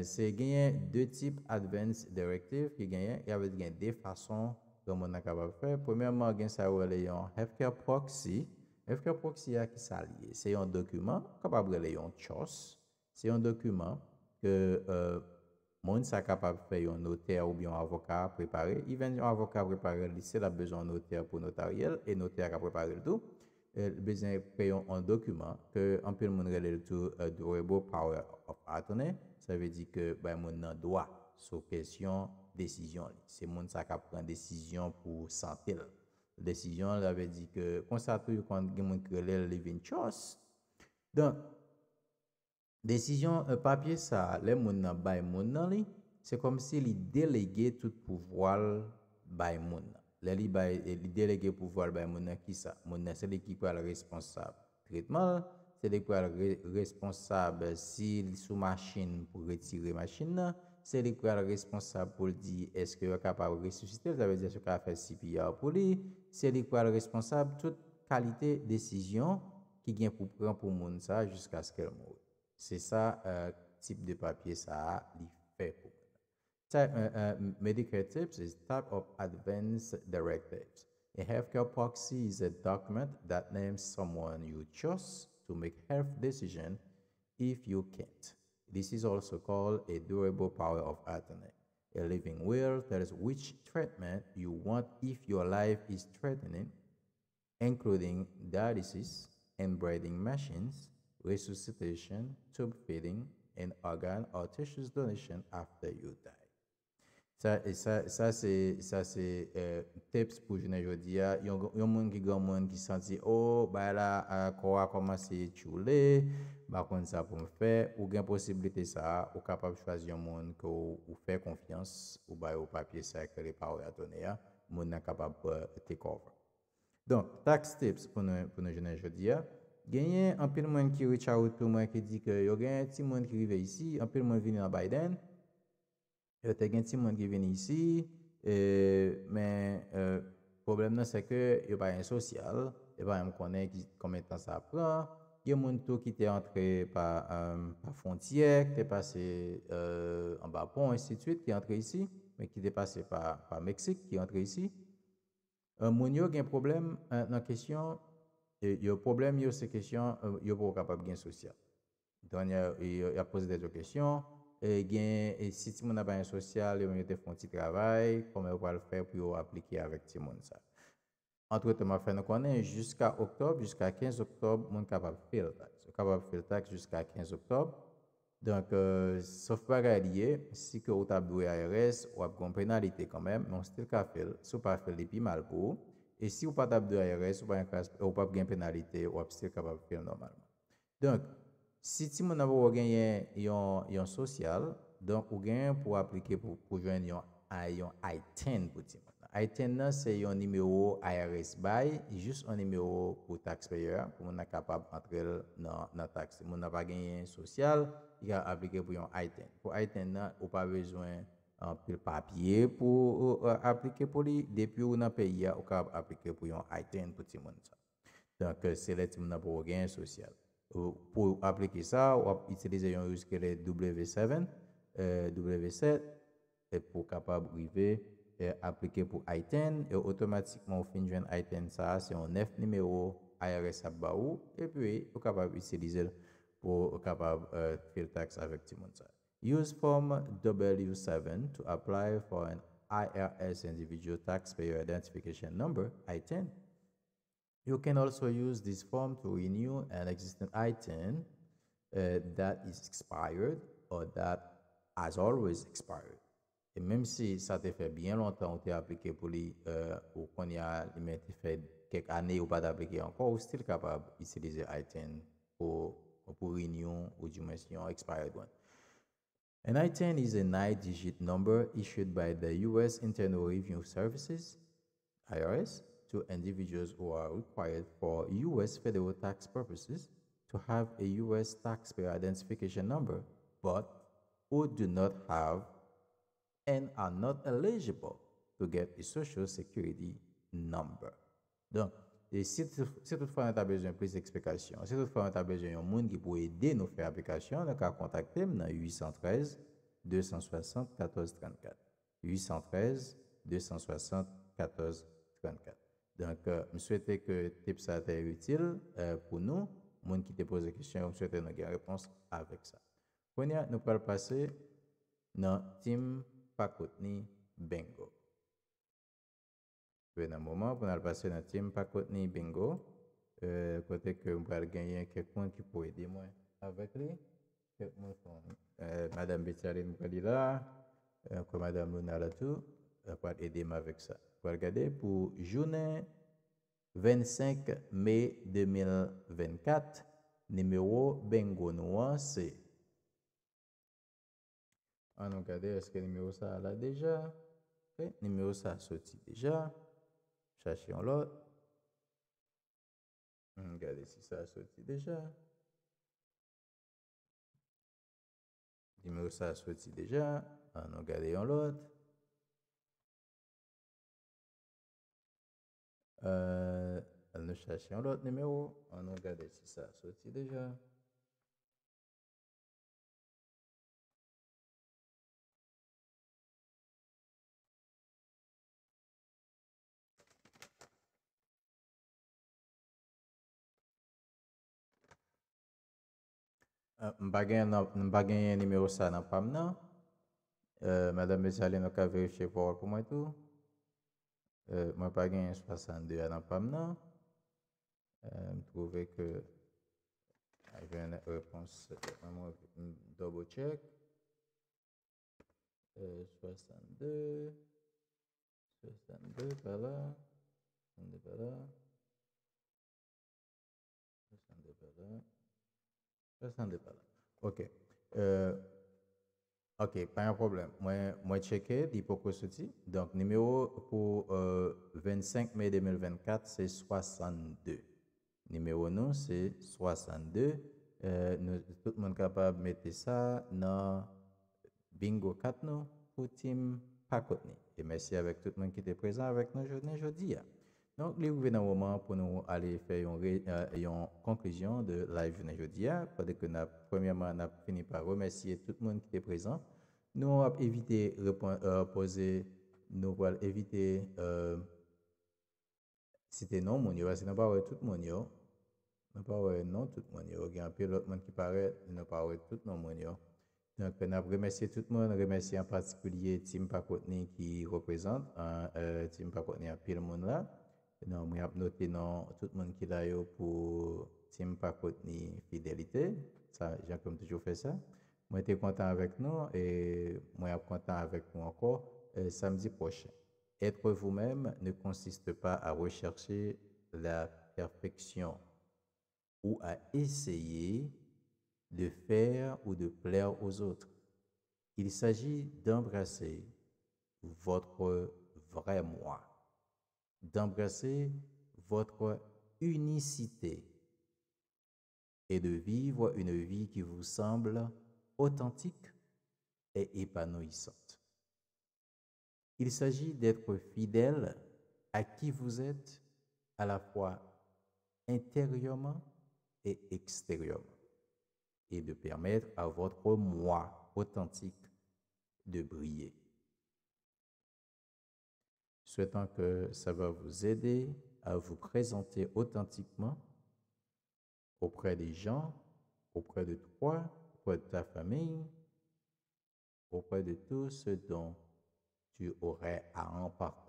Se genyen de tip advance directive ki genyen, y avet genyen de fason gen moun nan kapab fe, premiyman gen sa yon healthcare proxy, healthcare proxy ya ki sa liye, se yon dokumen, kapab re le yon chos, se yon dokumen, ke, e, euh, Moun sa kap ap peyon noter ou byon avokar preparer. I ven yon avokar preparer li se la bejan noter pou notariel e noter kap preparer l'tou. El bejan peyon an dokumen ke anpe yon moun rele l'tou do rebo power of attorney. Sa ve di ke moun nan doa sou kesyon desisyon li. Se moun sa kap pren desisyon pou santil. Desisyon li ave di ke konsa tou yon kwan gen moun krele li vin chos. Donk, Desisyon euh, papye sa, le moun nan bay moun nan li, se kom se li delege tout pouvoal bay moun nan. Le li eh, delege pouvoal bay moun nan ki sa. Moun nan se li kwa l responsab. Kretman, se li kwa l responsab si sou machin pou retire machin nan. Se li kwa l responsab pou di eske wakap a resusite, se li kwa l responsab tout kalite desisyon ki gen pou pran pou moun nan sa jiska se ke l moun nan. Se sa uh, type de papye sa Uh, Medicare tips is type of advanced directives. A healthcare proxy is a document that names someone you trust to make health decision if you can't. This is also called a durable power of attorney. A living will tells which treatment you want if your life is threatening, including dialysis and breathing machines, resusitasyon, tub fading, en organ or tissues donation after you die. Sa se teps pou jene jodi ya, yon moun ki gwa moun ki santi, oh, ba la, kwa kwa masi chou le, bakon sa pou mw fe, ou gen posibilite sa, ou kapab chwazi yon moun kwa ou fe konfians, ou bay ou papye sakre pa ou ya tony ya, moun nan kapab euh, take over. Don, taks teps pou nou jene jodi ya, genye anpil mwen ki richa out pou mwen ki di ke yo gen ti mwen ki rive isi, anpil mwen vini nan Biden, te gen ti mwen ki vini isi, e, men e, problem nan se ke yo bayan sosyal, e bayan m konen kometan sa pran, gen moun tou ki te antre pa um, fontyek, te pase e, anbapon, etsi tuit, ki antre isi, men ki te pase pa Meksik, ki antre isi, moun yo gen problem euh, nan kesyon, yo problem yo se kesyon, yo pou kapap gen sosyal. Don, yo ap pose de yo kesyon, gen, si ti moun apanyan sosyal, yo moun yo te fon ti travay, kome yo pal fè, pou yo apliki avè ti moun sa. Antre teman fè, nou konen, jusqu'a oktob, jusqu'a 15 oktob, moun kapap fè l'otaks. Kapap fè l'otaks jusqu'a 15 oktob. Don, sa fwa gariye, si ke o tablou e ARS, wap kon penalite kanmèm, moun stil kapel, sou pa fè l'ipi mal pou, E si ou pa tab de IRS, ou pa gen penalite, ou ap se kapab fen normalman. Donk, si ti moun ap ou genyen yon sosyal, donk ou genyen pou aplike pou jwen yon ITIN pou ti moun. ITIN nan se yon nimeyo IRS bay, jist yon nimeyo pou tax paye, pou moun ap kapab antrel nan tax. Moun ap ap genyen sosyal, yon aplike pou yon ITIN. Po ITIN nan, ou pa bezwen... anpil papye pou euh, euh, aplike pou li, depi ou nan peyi ya, ou kap aplike pou yon ITEN pou timon sa. Donke, euh, se letim nan pou organ sosyal. Ou pou aplike sa, ou ap itilize yon yoskele W7, W7, e pou kapab wive aplike pou ITEN, e otomatikman ou finjwen ITEN sa, se yon F nime ou IRS ap ba ou, e pou e, ou kapab itilize pou kapab fil taks avek timon sa. use form W-7 to apply for an IRS individual taxpayer identification number, I-10. You can also use this form to renew an existing I-10 uh, that is expired or that has always expired. Meme si sa te fe bien lontan ou te aplike pou li euh, ou kon ya ime te fe kek ane ou pa te aplike anko ou still kapab isilize I-10 pou renyon ou jume si yon expired one. An I-10 is a nine-digit number issued by the U.S. Internal Revenue Services IRS to individuals who are required for U.S. federal tax purposes to have a U.S. taxpayer identification number, but who do not have and are not eligible to get a social security number. Donc, Si tout fwa an tabel jen yon plis ekspekasyon, si tout fwa an tabel jen yon moun ki pou ede nou fwe aplikasyon, nou ka kontakte m nan 813-274-34. 813-274-34. Donk, m souwete ke tip sa te yotil pou nou, moun ki te pose krisyen, m souwete nou gen repons avek sa. Konia nou kwa repase nan Tim Pakotni Bengo. Je vais passer pou nan alpase nan tim pa kote ni bingo, euh, Je vais gagner genyen gagner moun aider moi avec lui. avec lui. Euh, Madame Bichaline mbral euh, Madame Luna Latou, tou, apal avec ça. Regardez, pour journée 25 mai 2024, numéro bingo noir c'est. On regarde, est-ce que le numéro ça là déjà. Le Numéro ça sorti déjà en l'autre. Hmm, regardez si ça a sorti déjà. Numéro ça a sorti déjà. Ah, on regarde en l'autre. Euh, nous cherchons l'autre numéro. Ah, on regarde si ça a sorti déjà. Ah, m bagen yon nimeyo sa nan pam nan. Euh, madame Bezali nou ka verifye pou wak pou mwen tou. Euh, m bagen yon spasan 2 nan pam nan. Euh, m pouvek ke a yon repons se tep nan moun. M dobo chek. Spasan 2. Spasan 2 pa la. Spasan 2 pa la. Spasan 2 pa la. OK. Euh, OK, pas un problème. Moi, moi checké, Donc, numéro pour euh, 25 mai 2024, c'est 62. Numéro non, c'est 62. Euh, tout le monde capable de mettre ça dans Bingo 4 nous, pour Et merci avec tout le monde qui était présent avec nous aujourd'hui. Hein. Donc, les un moment pour nous aller faire une, euh, conclusion de live aujourd'hui, hein, de que nous, premièrement, nous fini par remercier tout le monde qui était présent. Nous avons évité de euh, poser, nous avons évité de euh, citer non, mon parce qu'on non pas tout le monde, Nous Non pas non tout le monde, Il y a un peu l'autre monde qui paraît, non pas tout le monde, Donc, nous avons remercié tout le monde, remercié en particulier Tim Pakotni qui représente, hein, Tim Pakotni à pile monde là non mwen ap noté non tout le monde qui yo pou tim pa kote ni fidelite. Sa, jan kom toujou fe sa. Mwen te kontan avec nou, e mwen ap kontan e, samedi nou anko vous-même ne consiste pas à rechercher la perfection ou à essayer de faire ou de plaire aux autres. Il s'agit d'embrasser votre vrai moi d'embrasser votre unicité et de vivre une vie qui vous semble authentique et épanouissante. Il s'agit d'être fidèle à qui vous êtes à la fois intérieurement et extérieurement et de permettre à votre moi authentique de briller souhaitant que ça va vous aider à vous présenter authentiquement auprès des gens, auprès de toi, auprès de ta famille, auprès de tout ce dont tu aurais à en parler.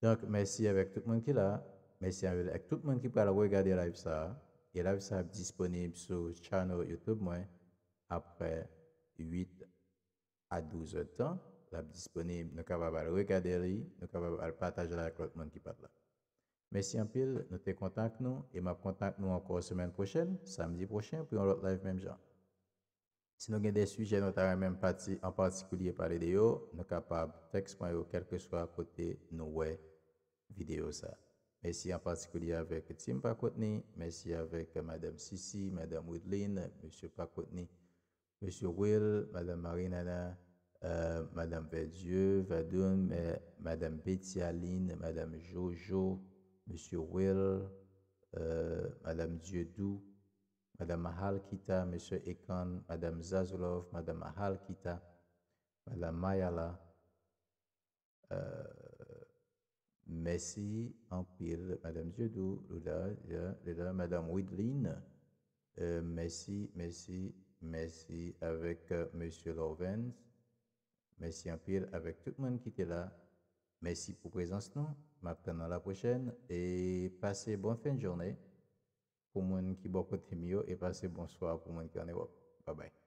Donc, merci avec tout le monde qui est là. Merci avec tout le monde qui peut regarder live ça. Et live ça est disponible sur le channel YouTube moi, après 8 à 12 heures temps disponible, nous sommes capables de regarder, nous sommes capables de partager avec l'autre monde qui parle Merci en pile, nous te contactons nous et ma contact nous encore semaine prochaine, samedi prochain, pour un live même jour. Si nous avons des sujets, même partie, en particulier par vidéo, vidéos, nous sommes capables de texte.io, quel que soit à côté nous web vidéo ça. Merci en particulier avec Tim Pakotni, merci avec Madame Sissi, Madame Woodlin, Monsieur Pakotni, Monsieur Will, Madame Nana. Euh, Madame Verdieu, Madame Betty Madame Jojo, Monsieur Will, euh, Madame Dieudou, Madame Halkita, Monsieur Ekan, Madame Zazulov, Madame Halkita, Madame Mayala. Euh, merci en pile, Madame Dieudou, Madame Widlin, euh, merci, merci, merci avec Monsieur Lovens. Merci en Pire avec tout le monde qui était là. Merci pour présence Je Maintenant, à la prochaine et passez bonne fin de journée pour le qui beaucoup côté mieux et passez bonsoir pour le qui est en Europe. Bye bye.